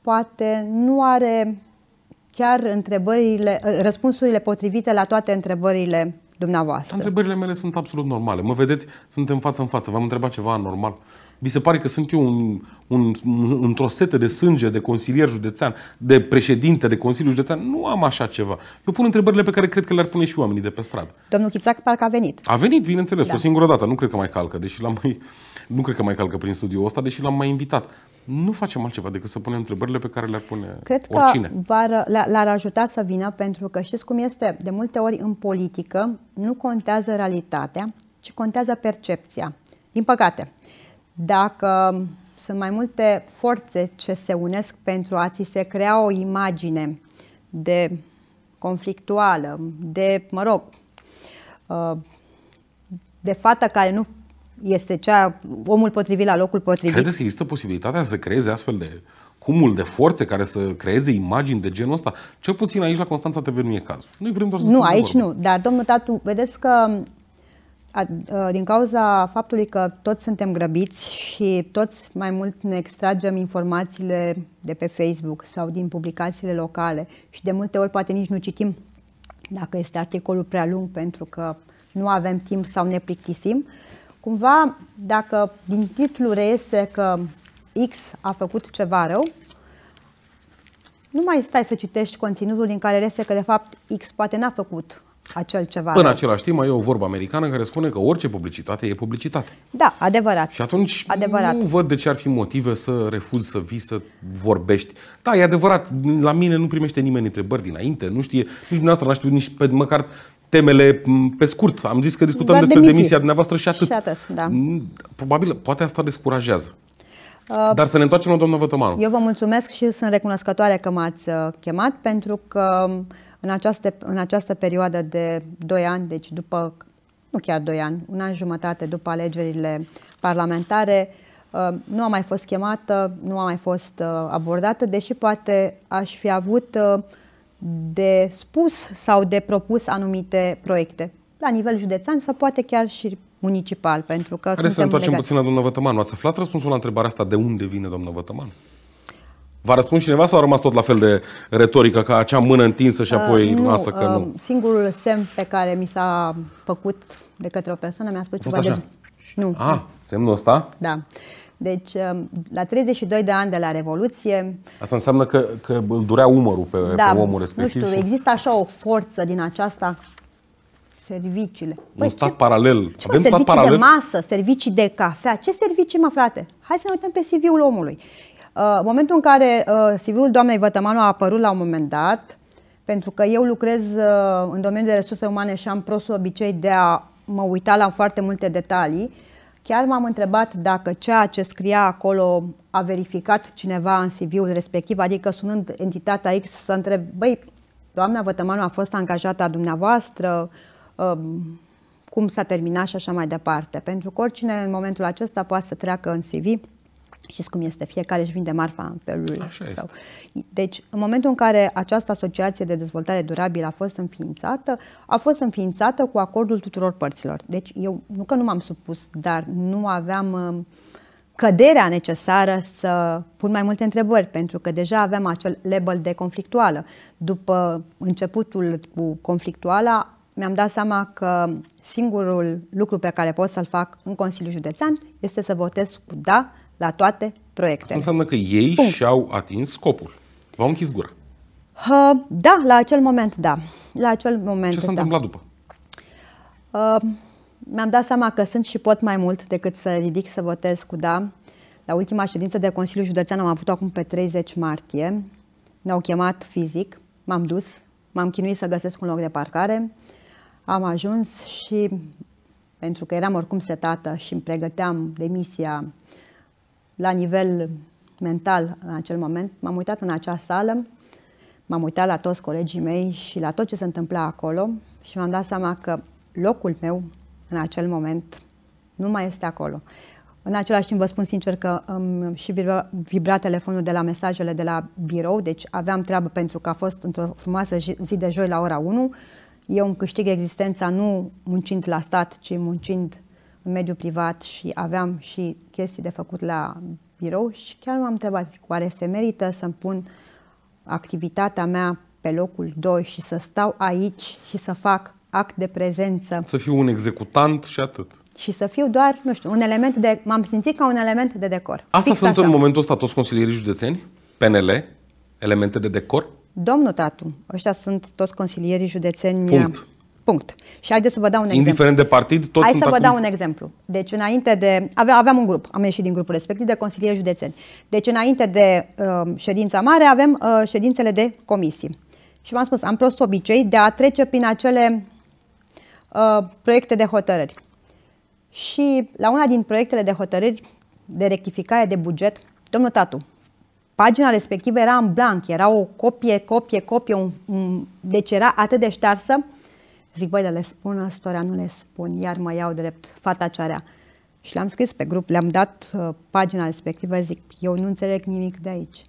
poate nu are chiar întrebările, răspunsurile potrivite la toate întrebările dumneavoastră. Întrebările mele sunt absolut normale. Mă vedeți, suntem față în față. V-am întrebat ceva normal. Vi se pare că sunt eu un, un, un, într-o setă de sânge de consilier județean, de președinte de consiliu Județean? Nu am așa ceva. Eu pun întrebările pe care cred că le-ar pune și oamenii de pe stradă. Domnul Chițac parcă a venit. A venit, bineînțeles, da. o singură dată. Nu cred că mai calcă, deși l-am mai, nu cred că mai calcă prin studiul ăsta, deși l-am mai invitat. Nu facem altceva decât să punem întrebările pe care le-ar pune Cred că oricine. l-ar ajuta să vină pentru că știți cum este? De multe ori în politică nu contează realitatea, ci contează percepția. Din păcate dacă sunt mai multe forțe ce se unesc pentru a ți se crea o imagine de conflictuală, de, mă rog, uh, de fata care nu este cea, omul potrivit la locul potrivit. Credeți că există posibilitatea să creeze astfel de cumul de forțe care să creeze imagini de genul ăsta? Cel puțin aici la Constanța TV nu e cazul. Noi vrem doar să Nu, aici vorba. nu. Dar domnul Tatu, vedeți că Uh, din cauza faptului că toți suntem grăbiți și toți mai mult ne extragem informațiile de pe Facebook sau din publicațiile locale și de multe ori poate nici nu citim dacă este articolul prea lung pentru că nu avem timp sau ne plictisim, cumva dacă din titlu reiese că X a făcut ceva rău, nu mai stai să citești conținutul din care reiese că de fapt X poate n-a făcut acel ceva. În același timp, mai e o vorbă americană care spune că orice publicitate e publicitate. Da, adevărat. Și atunci adevărat. nu văd de ce ar fi motive să refuzi să vii, să vorbești. Da, e adevărat, la mine nu primește nimeni întrebări dinainte, nu știe, nici dumneavoastră n-a știut, nici pe, măcar temele pe scurt. Am zis că discutăm Doar despre demisia dumneavoastră și atât. Și atât da. Mm, probabil, poate asta descurajează. Uh, Dar să ne întoarcem la domnul Vătămanu. Eu vă mulțumesc și sunt recunoscătoare că m-ați uh, chemat pentru că um, în această, în această perioadă de 2 ani, deci după, nu chiar 2 ani, un an jumătate după alegerile parlamentare, uh, nu a mai fost chemată, nu a mai fost uh, abordată, deși poate aș fi avut uh, de spus sau de propus anumite proiecte la nivel județean sau poate chiar și municipal, pentru că Hai să întoarcem puțin la domnul Vătăman. Nu ați aflat răspunsul la întrebarea asta de unde vine domnul Vătăman? Va răspuns cineva sau a rămas tot la fel de retorică, ca acea mână întinsă și uh, apoi uh, nu, lasă că uh, nu? Singurul semn pe care mi s-a făcut de către o persoană mi-a spus ceva de... Nu. Ah, semnul ăsta? Da. Deci, um, la 32 de ani de la Revoluție... Asta înseamnă că, că îl durea umărul pe, da, pe omul respectiv? nu știu, și... există așa o forță din aceasta serviciile. Păi un stat ce, paralel. Ce Avem servicii paralel? de masă, servicii de cafea. Ce servicii, mă, frate? Hai să ne uităm pe CV-ul omului. În uh, momentul în care uh, CV-ul doamnei Vătămanu a apărut la un moment dat, pentru că eu lucrez uh, în domeniul de resurse umane și am prostul obicei de a mă uita la foarte multe detalii, chiar m-am întrebat dacă ceea ce scria acolo a verificat cineva în CV-ul respectiv, adică sunând entitatea X să întreb, băi, doamna Vătămanu a fost angajată a dumneavoastră, um, cum s-a terminat și așa mai departe. Pentru că oricine în momentul acesta poate să treacă în CV Știți cum este, fiecare își vinde marfa în felul lui. Așa sau. Este. Deci, în momentul în care această asociație de dezvoltare durabilă a fost înființată, a fost înființată cu acordul tuturor părților. Deci, eu nu că nu m-am supus, dar nu aveam uh, căderea necesară să pun mai multe întrebări, pentru că deja aveam acel label de conflictuală. După începutul cu conflictuala, mi-am dat seama că singurul lucru pe care pot să-l fac în Consiliul Județean este să votez cu da la toate proiectele. Asta înseamnă că ei Punct. și-au atins scopul. V-au închis gura. Uh, da, la acel moment, da. La acel moment, Ce s-a da. întâmplat după? Uh, mi-am dat seama că sunt și pot mai mult decât să ridic să votez cu da. La ultima ședință de consiliu Județean am avut acum pe 30 martie. Ne-au chemat fizic, m-am dus, m-am chinuit să găsesc un loc de parcare. Am ajuns și pentru că eram oricum setată și îmi pregăteam demisia la nivel mental în acel moment, m-am uitat în acea sală, m-am uitat la toți colegii mei și la tot ce se întâmpla acolo și m am dat seama că locul meu în acel moment nu mai este acolo. În același timp vă spun sincer că îmi și vibra, vibra telefonul de la mesajele de la birou, deci aveam treabă pentru că a fost într-o frumoasă zi de joi la ora 1. Eu îmi câștig existența nu muncind la stat, ci muncind în mediul privat și aveam și chestii de făcut la birou și chiar m-am întrebat, zic, oare se merită să-mi pun activitatea mea pe locul 2 și să stau aici și să fac act de prezență. Să fiu un executant și atât. Și să fiu doar, nu știu, un element de... M-am simțit ca un element de decor. Asta Fix sunt așa. în momentul ăsta toți consilierii județeni? PNL? Elemente de decor? Domnul Tatu, ăștia sunt toți consilierii județeni Punct. Punct. Și haideți să vă dau un exemplu. Indiferent de partid, tot. Hai sunt să vă acum... dau un exemplu. Deci înainte de... Avea, aveam un grup, am ieșit din grupul respectiv, de consilieri județeni. Deci înainte de uh, ședința mare avem uh, ședințele de comisii. Și v-am spus, am prost obicei de a trece prin acele uh, proiecte de hotărâri. Și la una din proiectele de hotărâri de rectificare de buget, domnul Tatu, pagina respectivă era în blank, era o copie, copie, copie, un, un, deci era atât de ștearsă Zic, băi, dar le spun ăstora, nu le spun, iar mă iau drept fata cearea. Și le-am scris pe grup, le-am dat uh, pagina respectivă, zic, eu nu înțeleg nimic de aici.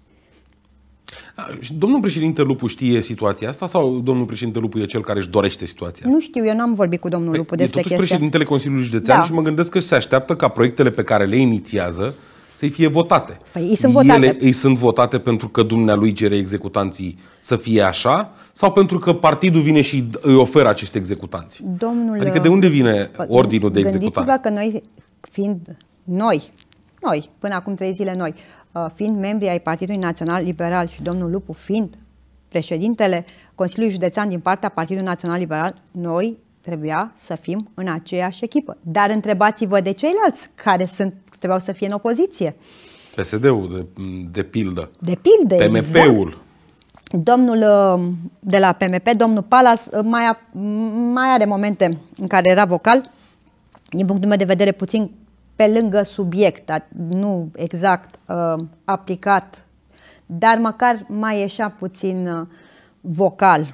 Domnul președinte Lupu știe situația asta sau domnul președinte Lupu e cel care își dorește situația asta? Nu știu, eu n-am vorbit cu domnul păi Lupu despre e totuși președintele Consiliului Județean da. și mă gândesc că se așteaptă ca proiectele pe care le inițiază să-i fie votate. Păi ei sunt votate. Ele, ei sunt votate pentru că dumnealui cere executanții să fie așa sau pentru că partidul vine și îi oferă acești executanți? Domnul, adică de unde vine ordinul de executare? Gândiți-vă că noi, fiind noi, noi, până acum trei zile noi, uh, fiind membri ai Partidului Național Liberal și domnul Lupu fiind președintele Consiliului Județean din partea Partidului Național Liberal, noi trebuia să fim în aceeași echipă. Dar întrebați-vă de ceilalți care sunt trebuiau să fie în opoziție. PSD-ul, de, de pildă. De pildă, PMP-ul. Exact. Domnul uh, de la PMP, domnul Palas, uh, mai, a, mai are momente în care era vocal, din punctul meu de vedere, puțin pe lângă subiect, nu exact uh, aplicat, dar măcar mai ieșea puțin uh, vocal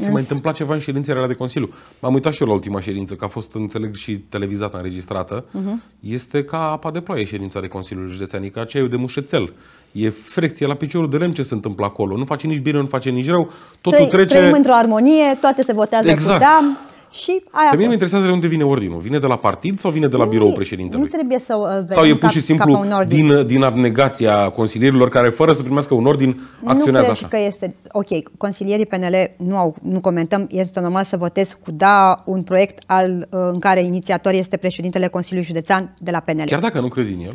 se mai întâmpla ceva în ședințele alea de Consiliu. M-am uitat și eu la ultima ședință, că a fost, înțeleg, și televizată, înregistrată. Uh-huh. Este ca apa de ploaie ședința de Consiliul Județean, e ca aceea de mușețel. E frecție la piciorul de lemn ce se întâmplă acolo. Nu face nici bine, nu face nici rău. Totul Trăi, trece... Trăim într-o armonie, toate se votează exact. cu și aia Pe mine mă interesează de unde vine ordinul. Vine de la partid sau vine de la biroul președintelui? Nu trebuie să uh, vedem Sau e pur și simplu din, din abnegația consilierilor care, fără să primească un ordin, acționează nu așa? Nu cred că este... Ok, consilierii PNL nu, au, nu comentăm. Este normal să votez cu da un proiect al, uh, în care inițiator este președintele Consiliului Județean de la PNL. Chiar dacă nu crezi în el?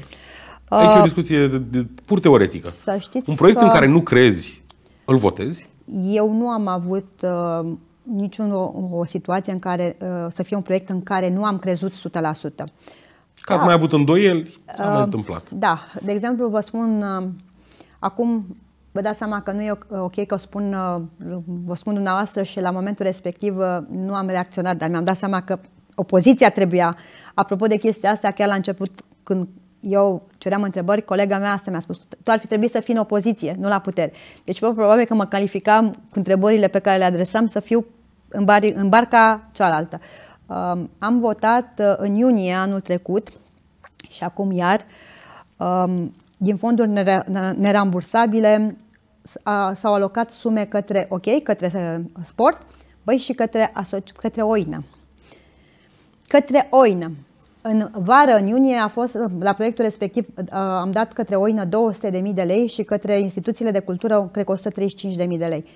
Uh, Aici uh, e o discuție de, de, pur teoretică. Să știți un proiect că... în care nu crezi, îl votezi? Eu nu am avut... Uh, niciun o, o situație în care uh, să fie un proiect în care nu am crezut 100%. Că ați mai avut îndoieli? S-a mai uh, întâmplat. Da. De exemplu, vă spun, uh, acum vă dați seama că nu e uh, ok că o spun, uh, vă spun dumneavoastră și la momentul respectiv uh, nu am reacționat, dar mi-am dat seama că opoziția trebuia. Apropo de chestia asta, chiar la început, când eu ceream întrebări, colega mea asta mi-a spus, tu ar fi trebuit să fii în opoziție, nu la putere. Deci probabil că mă calificam cu întrebările pe care le adresam să fiu în, bar, în barca cealaltă. Um, am votat uh, în iunie anul trecut și acum iar um, din fonduri nerambursabile s-au alocat sume către ok, către uh, sport, băi și către, asoci, către oină. Către oină. În vară, în iunie, a fost, la proiectul respectiv uh, am dat către oină 200.000 de lei și către instituțiile de cultură, cred că 135.000 de lei.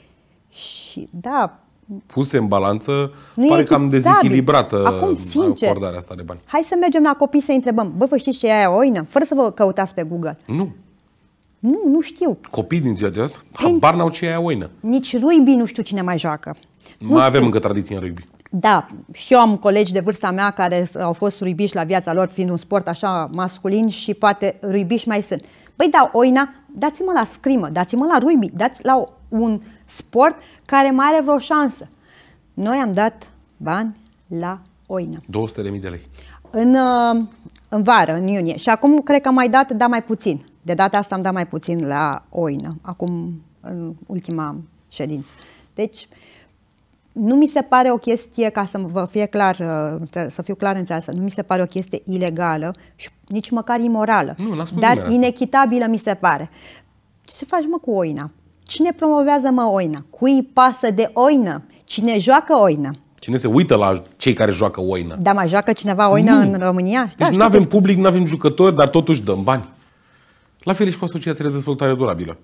Și da, puse în balanță, nu pare cam dezechilibrată Acum, sincer, acordarea asta de bani. Hai să mergem la copii să întrebăm. Bă, vă știți ce e aia oină? Fără să vă căutați pe Google. Nu. Nu, nu știu. Copii din ziua de azi, Pentru... habar n-au ce e aia oină. Nici rugby nu știu cine mai joacă. Mai știu. avem încă tradiție în rugby. Da, și eu am colegi de vârsta mea care au fost ruibiși la viața lor, fiind un sport așa masculin și poate ruibiși mai sunt. Păi da, oina, dați-mă la scrimă, dați-mă la rugby, dați la un sport care mai are vreo șansă. Noi am dat bani la Oina. 200 de lei. În, uh, în vară, în iunie. Și acum cred că am mai dat, dar mai puțin. De data asta am dat mai puțin la Oină, acum în ultima ședință. Deci, nu mi se pare o chestie, ca să vă fie clar, uh, să fiu clar înțeleasă, nu mi se pare o chestie ilegală și nici măcar imorală, nu, dar inechitabilă mi se pare. Ce faci, mă, cu oina? Cine promovează mă oina? Cui pasă de oină? Cine joacă oină? Cine se uită la cei care joacă oină? Da, mai joacă cineva oină nu. în România? Da, deci da, nu avem public, nu avem jucători, dar totuși dăm bani. La fel și cu Asociația de Dezvoltare Durabilă.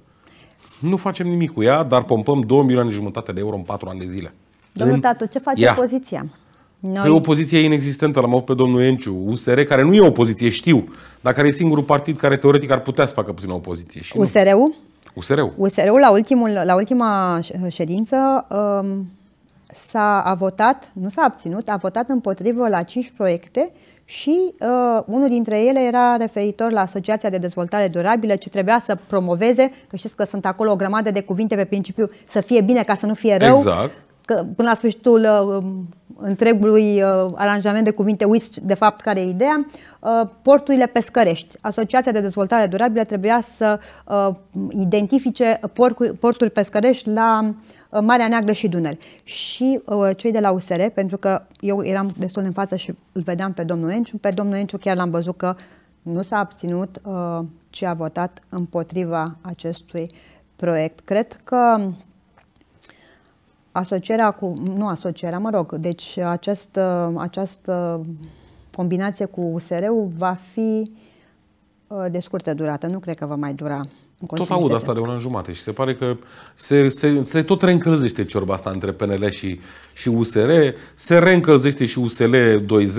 Nu facem nimic cu ea, dar pompăm 2 milioane jumătate de euro în 4 ani de zile. Domnul în... Tatu, ce face ea. opoziția? Păi Noi... Pe opoziție poziție inexistentă, l-am avut pe domnul Enciu, USR, care nu e opoziție, știu, dar care e singurul partid care teoretic ar putea să facă puțină opoziție. Și USR-ul? Nu. USR-ul. USR-ul, la, ultimul, la ultima ședință, um, s-a a votat, nu s-a abținut, a votat împotrivă la 5 proiecte și uh, unul dintre ele era referitor la Asociația de Dezvoltare Durabilă, ce trebuia să promoveze, că știți că sunt acolo o grămadă de cuvinte pe principiu să fie bine ca să nu fie rău, exact că până la sfârșitul uh, um, întregului uh, aranjament de cuvinte, uiți de fapt care e ideea, uh, porturile pescărești. Asociația de Dezvoltare Durabilă trebuia să identifice porturi pescărești la Marea Neagră și Dunăre. Și uh, cei de la USR, pentru că eu eram destul în față și îl vedeam pe domnul Enciu, pe domnul Enciu chiar l-am văzut că nu s-a abținut, uh, ci a votat împotriva acestui proiect. Cred că asocierea cu, nu asocierea, mă rog, deci această, această combinație cu USR-ul va fi uh, de scurtă durată, nu cred că va mai dura. Tot aud asta de un an jumate și se pare că se, se, se tot reîncălzește ciorba asta între PNL și, și USR, se reîncălzește și USL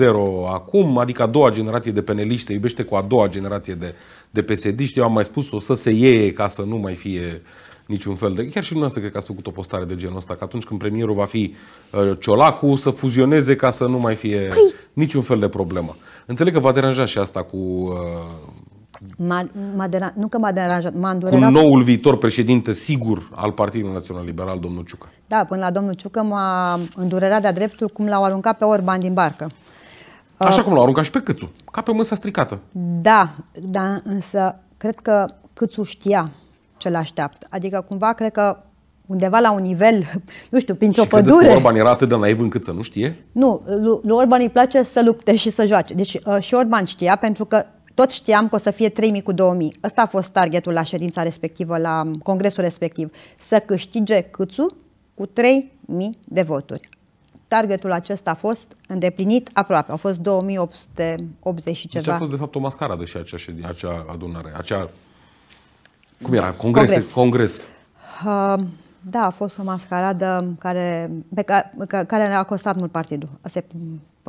2.0 acum, adică a doua generație de peneliști se iubește cu a doua generație de, de psd -ști. Eu am mai spus-o să se ieie ca să nu mai fie uh, niciun fel de... Chiar și dumneavoastră cred că ați făcut o postare de genul ăsta, că atunci când premierul va fi uh, Ciolacu, să fuzioneze ca să nu mai fie păi. niciun fel de problemă. Înțeleg că va deranja și asta cu... Uh, M-a, m-a nu că m-a deranjat, m-a Cu noul viitor președinte sigur al Partidului Național Liberal, domnul Ciucă. Da, până la domnul Ciucă m-a îndurerat de-a dreptul cum l-au aruncat pe Orban din barcă. Așa uh, cum l-au aruncat și pe Câțu, ca pe mânsa stricată. Da, da, însă cred că Câțu știa ce l așteaptă. Adică cumva cred că undeva la un nivel, [LAUGHS] nu știu, printr-o pădure. Și Orban era atât de naiv încât să nu știe? Nu, lui Orban îi place să lupte și să joace. Deci uh, și Orban știa pentru că toți știam că o să fie 3.000 cu 2.000. Ăsta a fost targetul la ședința respectivă, la congresul respectiv. Să câștige Câțu cu 3.000 de voturi. Targetul acesta a fost îndeplinit aproape. Au fost 2.880 și ceva. Deci a fost de fapt o mascaradă și acea, acea adunare, acea cum era? Congres. Congres. congres. Uh, da, a fost o mascaradă care, pe care, care ne-a costat mult partidul. Asta e,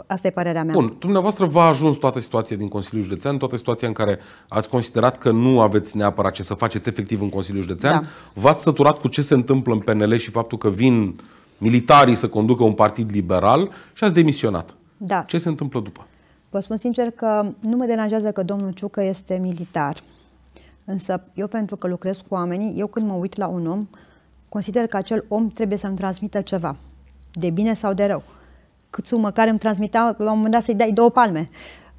asta e părerea mea. Bun, dumneavoastră v-a ajuns toată situația din Consiliul Județean, toată situația în care ați considerat că nu aveți neapărat ce să faceți efectiv în Consiliul Județean. Da. V-ați săturat cu ce se întâmplă în PNL și faptul că vin militarii să conducă un partid liberal și ați demisionat. Da. Ce se întâmplă după? Vă spun sincer că nu mă deranjează că domnul Ciucă este militar. Însă eu pentru că lucrez cu oamenii, eu când mă uit la un om, consider că acel om trebuie să-mi transmită ceva, de bine sau de rău. Câțu măcar îmi transmitea la un moment dat să-i dai două palme.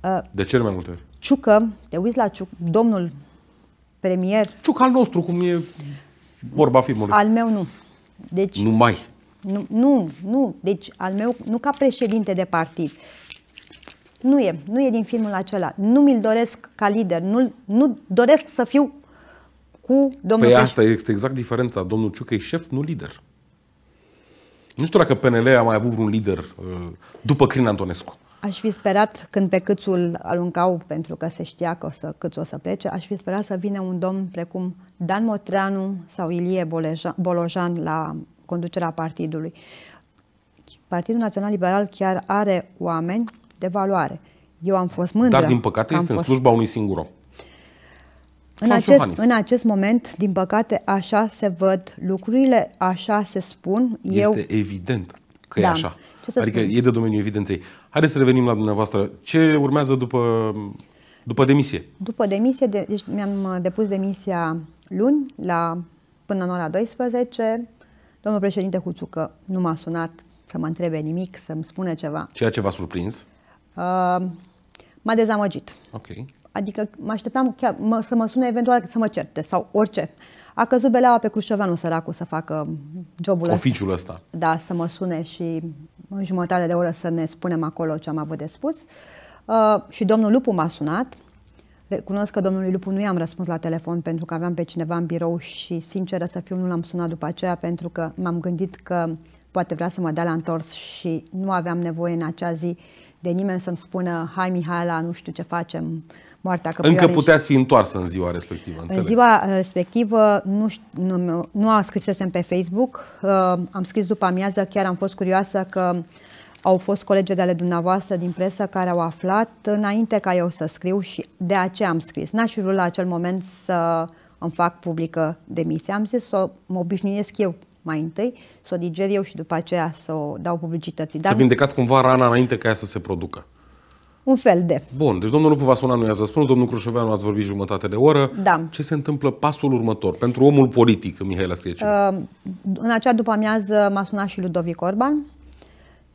Uh, de cel mai multe ori? Ciucă, te uiți la Ciuc, domnul premier. Ciuc al nostru, cum e vorba filmului. Al meu nu. Deci, Numai. Nu, nu, nu, deci al meu, nu ca președinte de partid, nu e, nu e din filmul acela. Nu mi-l doresc ca lider, nu, nu doresc să fiu cu domnul Păi Preș... asta este exact diferența. Domnul Ciucă e șef, nu lider. Nu știu dacă PNL a mai avut un lider uh, după Crin Antonescu. Aș fi sperat când pe câțul aluncau, pentru că se știa că o să, câțul o să plece, aș fi sperat să vină un domn precum Dan Motreanu sau Ilie Bolojan la conducerea partidului. Partidul Național Liberal chiar are oameni de valoare. Eu am fost mândră. Dar, din păcate, este fost... în slujba unui singur om. În acest, în acest moment, din păcate, așa se văd lucrurile, așa se spun. Eu... Este evident că da. e așa. adică spun? e de domeniul evidenței. Haideți să revenim la dumneavoastră. Ce urmează după, după demisie? După demisie, de, deci mi-am uh, depus demisia luni, la, până în ora 12. Domnul președinte Huțucă nu m-a sunat să mă întrebe nimic, să-mi spune ceva. Ceea ce v-a surprins? uh, m-a dezamăgit. Okay. Adică mă așteptam chiar mă, să mă sune eventual să mă certe sau orice. A căzut beleaua pe Crușoveanu săracul să facă jobul Oficiul ăsta. Da, să mă sune și în jumătate de oră să ne spunem acolo ce am avut de spus. Uh, și domnul Lupu m-a sunat. Recunosc că domnului Lupu nu i-am răspuns la telefon pentru că aveam pe cineva în birou și, sinceră să fiu, nu l-am sunat după aceea pentru că m-am gândit că poate vrea să mă dea la întors și nu aveam nevoie în acea zi de nimeni să-mi spună, hai Mihaela, nu știu ce facem, moartea că Încă puteați fi întoarsă în ziua respectivă, înțeleg. În ziua uh, respectivă nu, știu, nu, nu am scrisesem pe Facebook, uh, am scris după amiază, chiar am fost curioasă că au fost colegi de ale dumneavoastră din presă care au aflat înainte ca eu să scriu și de aceea am scris. N-aș vrut la acel moment să îmi fac publică demisia, am zis să mă obișnuiesc eu mai întâi, să o diger eu și după aceea să o dau publicității. Dar... Să vindecați cumva rana înainte ca ea să se producă. Un fel de. Bun, deci domnul Lupu Vasuna nu i a răspuns, domnul Crușoveanu ați vorbit jumătate de oră. Da. Ce se întâmplă pasul următor pentru omul politic, Mihaela Scrieciu? Uh, în acea după amiază m-a sunat și Ludovic Orban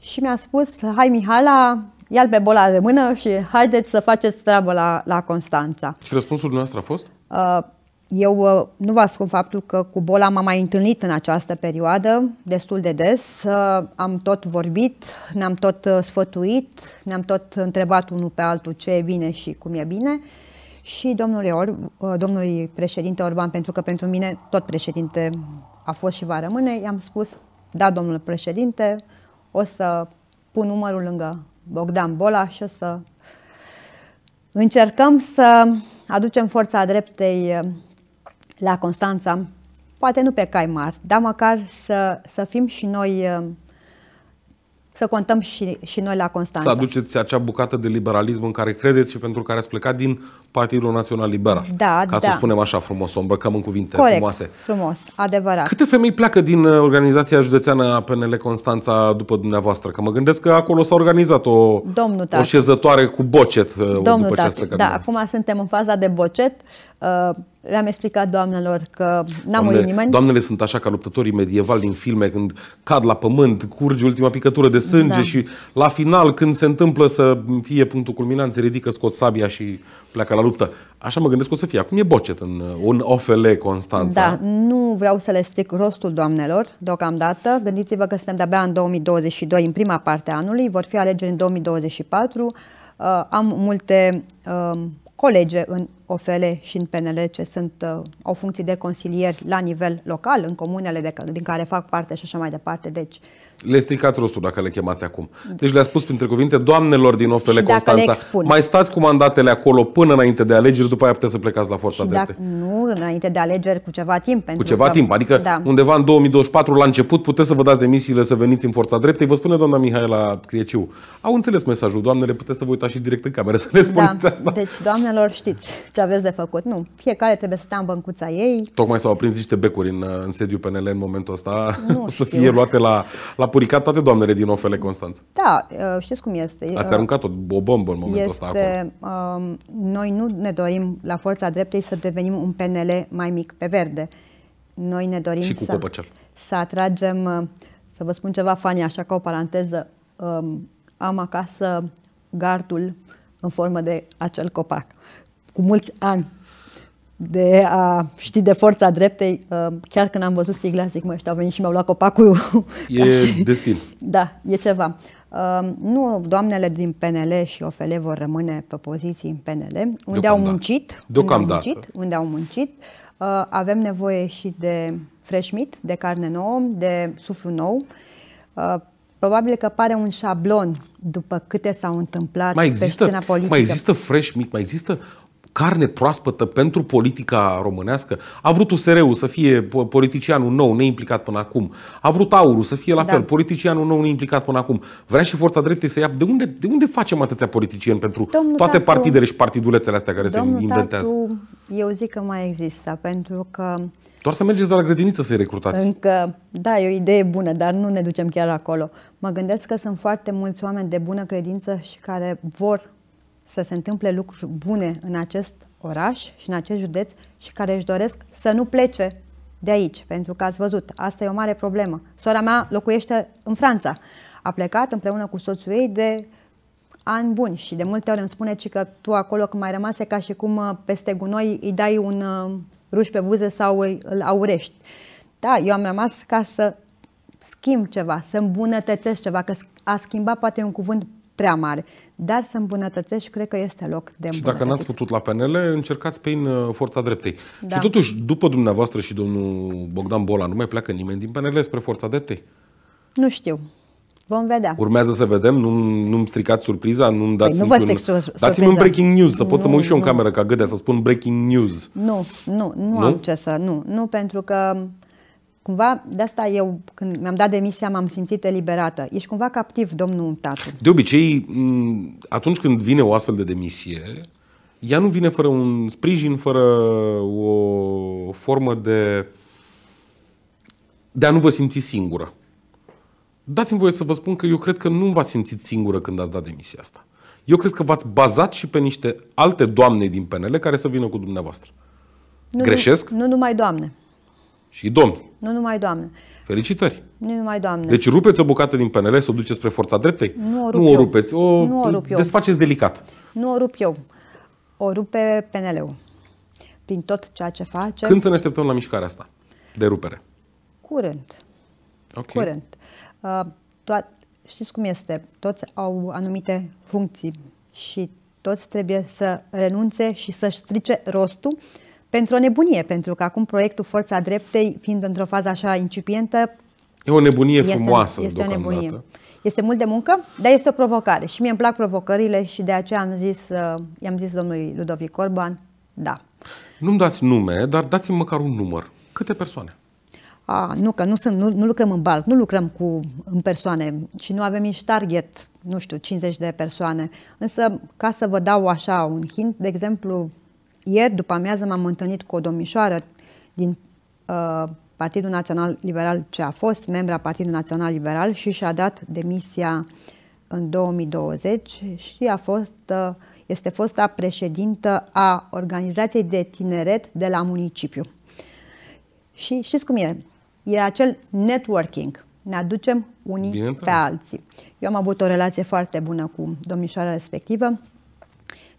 și mi-a spus, hai Mihala, ia pe bola de mână și haideți să faceți treabă la, la Constanța. Și răspunsul dumneavoastră a fost? Uh, eu uh, nu vă ascund faptul că cu boala m-am mai întâlnit în această perioadă, destul de des. Uh, am tot vorbit, ne-am tot uh, sfătuit, ne-am tot întrebat unul pe altul ce e bine și cum e bine. Și domnului, Or, domnului președinte Orban, pentru că pentru mine tot președinte a fost și va rămâne, i-am spus, da, domnule președinte, o să pun numărul lângă Bogdan Bola și o să încercăm să aducem forța dreptei la Constanța, poate nu pe cai mari, dar măcar să, să fim și noi uh, să contăm și, și noi la Constanța. Să aduceți acea bucată de liberalism în care credeți și pentru care ați plecat din Partidul Național Liberal. Da, Ca da. să spunem așa frumos, o îmbrăcăm în cuvinte Corect, frumoase. frumos, adevărat. Câte femei pleacă din uh, organizația județeană PNL Constanța după dumneavoastră? Că mă gândesc că acolo s-a organizat o, o șezătoare cu bocet uh, Domnul după ce ați plecat Da, acum suntem în faza de bocet. Uh, le-am explicat doamnelor că n-am uit nimeni. Doamnele sunt așa ca luptătorii medievali din filme, când cad la pământ, curge ultima picătură de sânge da. și la final, când se întâmplă să fie punctul culminant, se ridică, scot sabia și pleacă la luptă. Așa mă gândesc că o să fie. Acum e bocet în, uh, un OFL Constanța. Da, nu vreau să le stric rostul doamnelor deocamdată. Gândiți-vă că suntem de-abia în 2022, în prima parte a anului. Vor fi alegeri în 2024. Uh, am multe uh, colege în OFL și în PNL, ce sunt, uh, au funcții de consilieri la nivel local, în comunele de, din care fac parte și așa mai departe. Deci, le stricați rostul dacă le chemați acum. Deci le-a spus printre cuvinte, doamnelor din OFL Constanța, mai stați cu mandatele acolo până înainte de alegeri, după aia puteți să plecați la forța de Nu, înainte de alegeri, cu ceva timp. Pentru cu ceva că, timp, adică da. undeva în 2024, la început, puteți să vă dați demisiile să veniți în forța dreptei. Vă spune doamna Mihaela Crieciu, au înțeles mesajul, doamnele, puteți să vă uitați și direct în cameră să le da. spuneți da. asta. Deci, doamnelor, știți ce aveți de făcut. Nu, fiecare trebuie să stea în băncuța ei. Tocmai s-au aprins niște becuri în, în sediu PNL în momentul ăsta. Nu [LAUGHS] să știu. fie luate la, la puricat toate doamnele din ofele Constanța. Da, uh, știți cum este. Ați uh, aruncat o, o bombă în momentul este, ăsta acolo. Um, noi nu ne dorim la forța dreptei să devenim un PNL mai mic pe verde. Noi ne dorim și cu să, să atragem, uh, să vă spun ceva fani, așa ca o paranteză, um, am acasă gardul în formă de acel copac cu mulți ani de a ști de forța dreptei, uh, chiar când am văzut sigla, zic, mă, ăștia au venit și mi-au luat copacul. [LAUGHS] E și... destin. Da, e ceva. Um, nu, doamnele din PNL și OFL vor rămâne pe poziții în PNL, unde au muncit, unde au muncit, unde uh, au muncit. Avem nevoie și de fresh meat, de carne nouă, de suflu nou. Uh, probabil că pare un șablon după câte s-au întâmplat mai există, pe scena politică. Mai există fresh meat, mai există carne proaspătă pentru politica românească. A vrut USR-ul să fie politicianul nou, neimplicat până acum. A vrut Aurul să fie la da. fel, politicianul nou, neimplicat până acum. Vrea și Forța Dreptei să ia... De unde, de unde facem atâția politicieni pentru Domnul toate Tatu, partidele și partidulețele astea care Domnul se inventează? Tatu, eu zic că mai există, pentru că doar să mergeți de la grădiniță să-i recrutați. Încă, da, e o idee bună, dar nu ne ducem chiar acolo. Mă gândesc că sunt foarte mulți oameni de bună credință și care vor să se întâmple lucruri bune în acest oraș și în acest județ și care își doresc să nu plece de aici, pentru că ați văzut, asta e o mare problemă. Sora mea locuiește în Franța, a plecat împreună cu soțul ei de ani buni și de multe ori îmi spune ci că tu acolo când mai rămase ca și cum uh, peste gunoi îi dai un uh, ruș pe buze sau îl aurești. Da, eu am rămas ca să schimb ceva, să îmbunătățesc ceva, că a schimba poate un cuvânt prea mare. Dar să îmbunătățești, cred că este loc de Și dacă n-ați putut la PNL, încercați pe în uh, Forța Dreptei. Da. Și totuși, după dumneavoastră și domnul Bogdan Bola, nu mai pleacă nimeni din PNL spre Forța Dreptei? Nu știu. Vom vedea. Urmează să vedem, nu, nu-mi stricați surpriza, nu-mi păi dați păi, nu niciun... vă sur- Dați-mi un breaking news, să pot nu, să mă uit și eu în cameră ca gâdea să spun breaking news. Nu, nu, nu, nu am ce să, nu, nu pentru că cumva, de asta eu, când mi-am dat demisia, m-am simțit eliberată. Ești cumva captiv, domnul Tatu. De obicei, atunci când vine o astfel de demisie, ea nu vine fără un sprijin, fără o formă de, de a nu vă simți singură. Dați-mi voie să vă spun că eu cred că nu v-ați simțit singură când ați dat demisia asta. Eu cred că v-ați bazat și pe niște alte doamne din PNL care să vină cu dumneavoastră. Nu, Greșesc? Nu, nu numai doamne și domni. Nu numai doamnă. Felicitări. Nu numai doamnă. Deci rupeți o bucată din PNL să o duceți spre forța dreptei? Nu o, rup nu eu. o rupeți, o, nu o rup eu. desfaceți delicat. Nu o rup eu. O rupe PNL-ul. Prin tot ceea ce face. Când să ne așteptăm la mișcarea asta de rupere? Curând. Okay. Curând. Uh, știți cum este? Toți au anumite funcții și toți trebuie să renunțe și să-și strice rostul uh, pentru o nebunie, pentru că acum proiectul Forța Dreptei, fiind într-o fază așa incipientă, E o nebunie este, frumoasă Este o nebunie. Este mult de muncă, dar este o provocare și mie îmi plac provocările și de aceea am zis, uh, i-am zis domnului Ludovic Orban, da. Nu-mi dați nume, dar dați-mi măcar un număr. Câte persoane? A, nu, că nu, sunt, nu, nu lucrăm în balc, nu lucrăm cu în persoane și nu avem nici target, nu știu, 50 de persoane. Însă, ca să vă dau așa un hint, de exemplu, ieri după amiază m-am întâlnit cu o domnișoară din uh, Partidul Național Liberal, ce a fost membra Partidului Național Liberal și și-a dat demisia în 2020 și a fost, uh, este fosta președintă a organizației de tineret de la municipiu. Și știți cum e? E acel networking. Ne aducem unii pe alții. Eu am avut o relație foarte bună cu domnișoara respectivă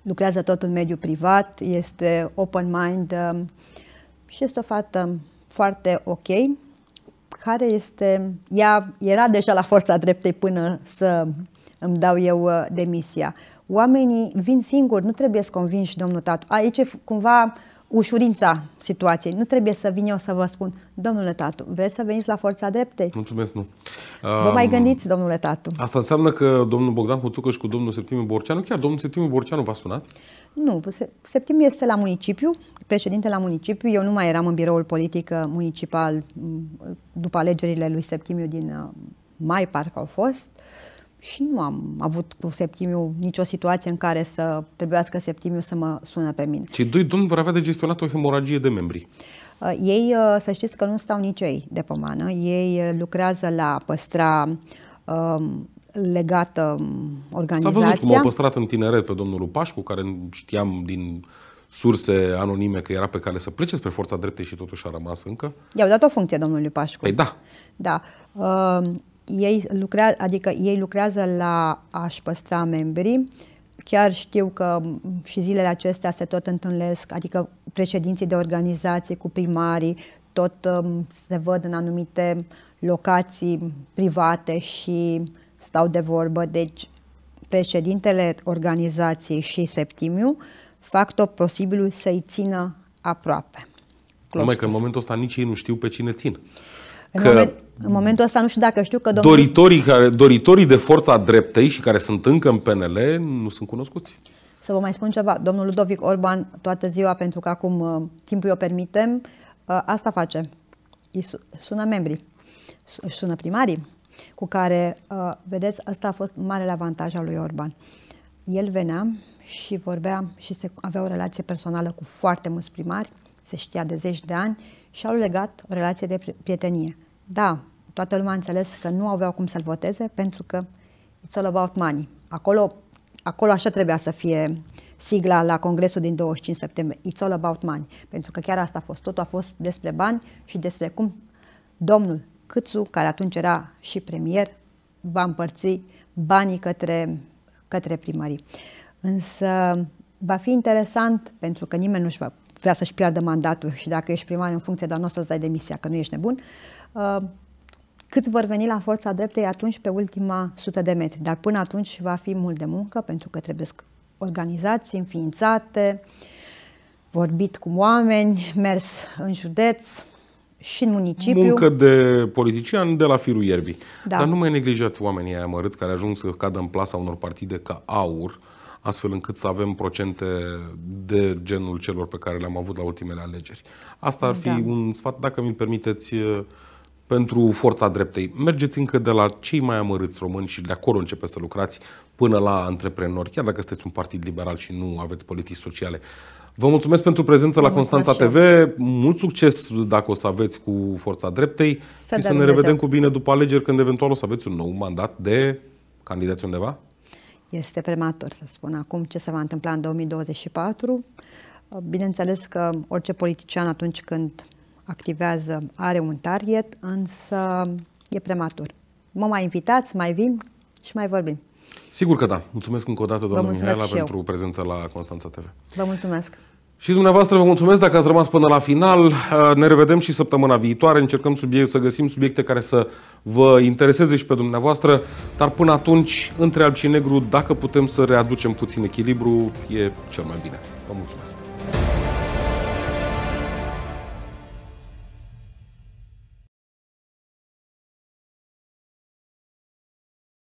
lucrează tot în mediul privat, este open mind um, și este o fată foarte ok, care este, ea era deja la forța dreptei până să îmi dau eu uh, demisia. Oamenii vin singuri, nu trebuie să convinși domnul Tatu. Aici cumva ușurința situației. Nu trebuie să vin eu să vă spun, domnule Tatu, vreți să veniți la forța dreptei? Mulțumesc, nu. Vă mai gândiți, domnule Tatu. Asta înseamnă că domnul Bogdan Huțucă și cu domnul Septimiu Borceanu, chiar domnul Septimiu Borceanu v-a sunat? Nu, Septimiu este la municipiu, președinte la municipiu. Eu nu mai eram în biroul politic uh, municipal mm, după alegerile lui Septimiu din uh, mai, parcă au fost. Uh, și nu am avut cu Septimiu nicio situație în care să trebuiască Septimiu să mă sună pe mine. Cei doi domni vor avea de gestionat o hemoragie de membri. Uh, ei, uh, să știți că nu stau nici ei de pomană. Ei uh, lucrează la păstra um, legată organizația. Um, S-a văzut cum au păstrat în tineret pe domnul Pașcu, care știam din surse anonime că era pe care să plece spre forța dreptei și totuși a rămas încă? I-au dat o funcție domnului Pașcu. Păi da. Da ei, lucrează, adică ei lucrează la a-și păstra membrii. Chiar știu că și zilele acestea se tot întâlnesc, adică președinții de organizații cu primarii, tot um, se văd în anumite locații private și stau de vorbă. Deci președintele organizației și Septimiu fac tot posibilul să-i țină aproape. Numai că în momentul ăsta nici ei nu știu pe cine țin. În că moment, în momentul ăsta nu știu dacă știu că domnul... doritorii, care, doritorii de forța dreptei și care sunt încă în PNL nu sunt cunoscuți. Să vă mai spun ceva. Domnul Ludovic Orban, toată ziua, pentru că acum uh, timpul o permitem, uh, asta face. Îi sună membrii, își sună primarii, cu care, uh, vedeți, asta a fost marele avantaj al lui Orban. El venea și vorbea și se, avea o relație personală cu foarte mulți primari, se știa de zeci de ani și au legat o relație de prietenie. Da, toată lumea a înțeles că nu aveau cum să-l voteze pentru că it's all about money. Acolo, acolo așa trebuia să fie sigla la congresul din 25 septembrie. It's all about money. Pentru că chiar asta a fost. Totul a fost despre bani și despre cum domnul Câțu, care atunci era și premier, va împărți banii către, către primării. Însă va fi interesant pentru că nimeni nu-și va vrea să-și piardă mandatul și dacă ești primar în funcție, dar nu o să-ți dai demisia, că nu ești nebun. Uh, Uh, cât vor veni la forța dreptei atunci pe ultima sută de metri, dar până atunci va fi mult de muncă pentru că trebuie organizați, înființate, vorbit cu oameni, mers în județ și în municipiu. Muncă de politician de la firul ierbii. Da. Dar nu mai neglijați oamenii aia amărâți care ajung să cadă în plasa unor partide ca aur, astfel încât să avem procente de genul celor pe care le-am avut la ultimele alegeri. Asta ar fi da. un sfat, dacă mi permiteți, uh, pentru forța dreptei. Mergeți încă de la cei mai amărâți români și de acolo începeți să lucrați până la antreprenori, chiar dacă sunteți un partid liberal și nu aveți politici sociale. Vă mulțumesc pentru prezența la Constanța TV. Mult succes dacă o să aveți cu Forța Dreptei să și să ne revedem cu bine după alegeri când eventual o să aveți un nou mandat de candidați undeva? Este prematur să spun acum ce se va întâmpla în 2024. Bineînțeles că orice politician atunci când activează, are un target, însă e prematur. Mă mai invitați, mai vin și mai vorbim. Sigur că da. Mulțumesc încă o dată, doamna Mihaela, pentru eu. prezența la Constanța TV. Vă mulțumesc. Și dumneavoastră vă mulțumesc dacă ați rămas până la final. Uh, ne revedem și săptămâna viitoare. Încercăm subiect, să găsim subiecte care să vă intereseze și pe dumneavoastră. Dar până atunci, între alb și negru, dacă putem să readucem puțin echilibru, e cel mai bine. Vă mulțumesc!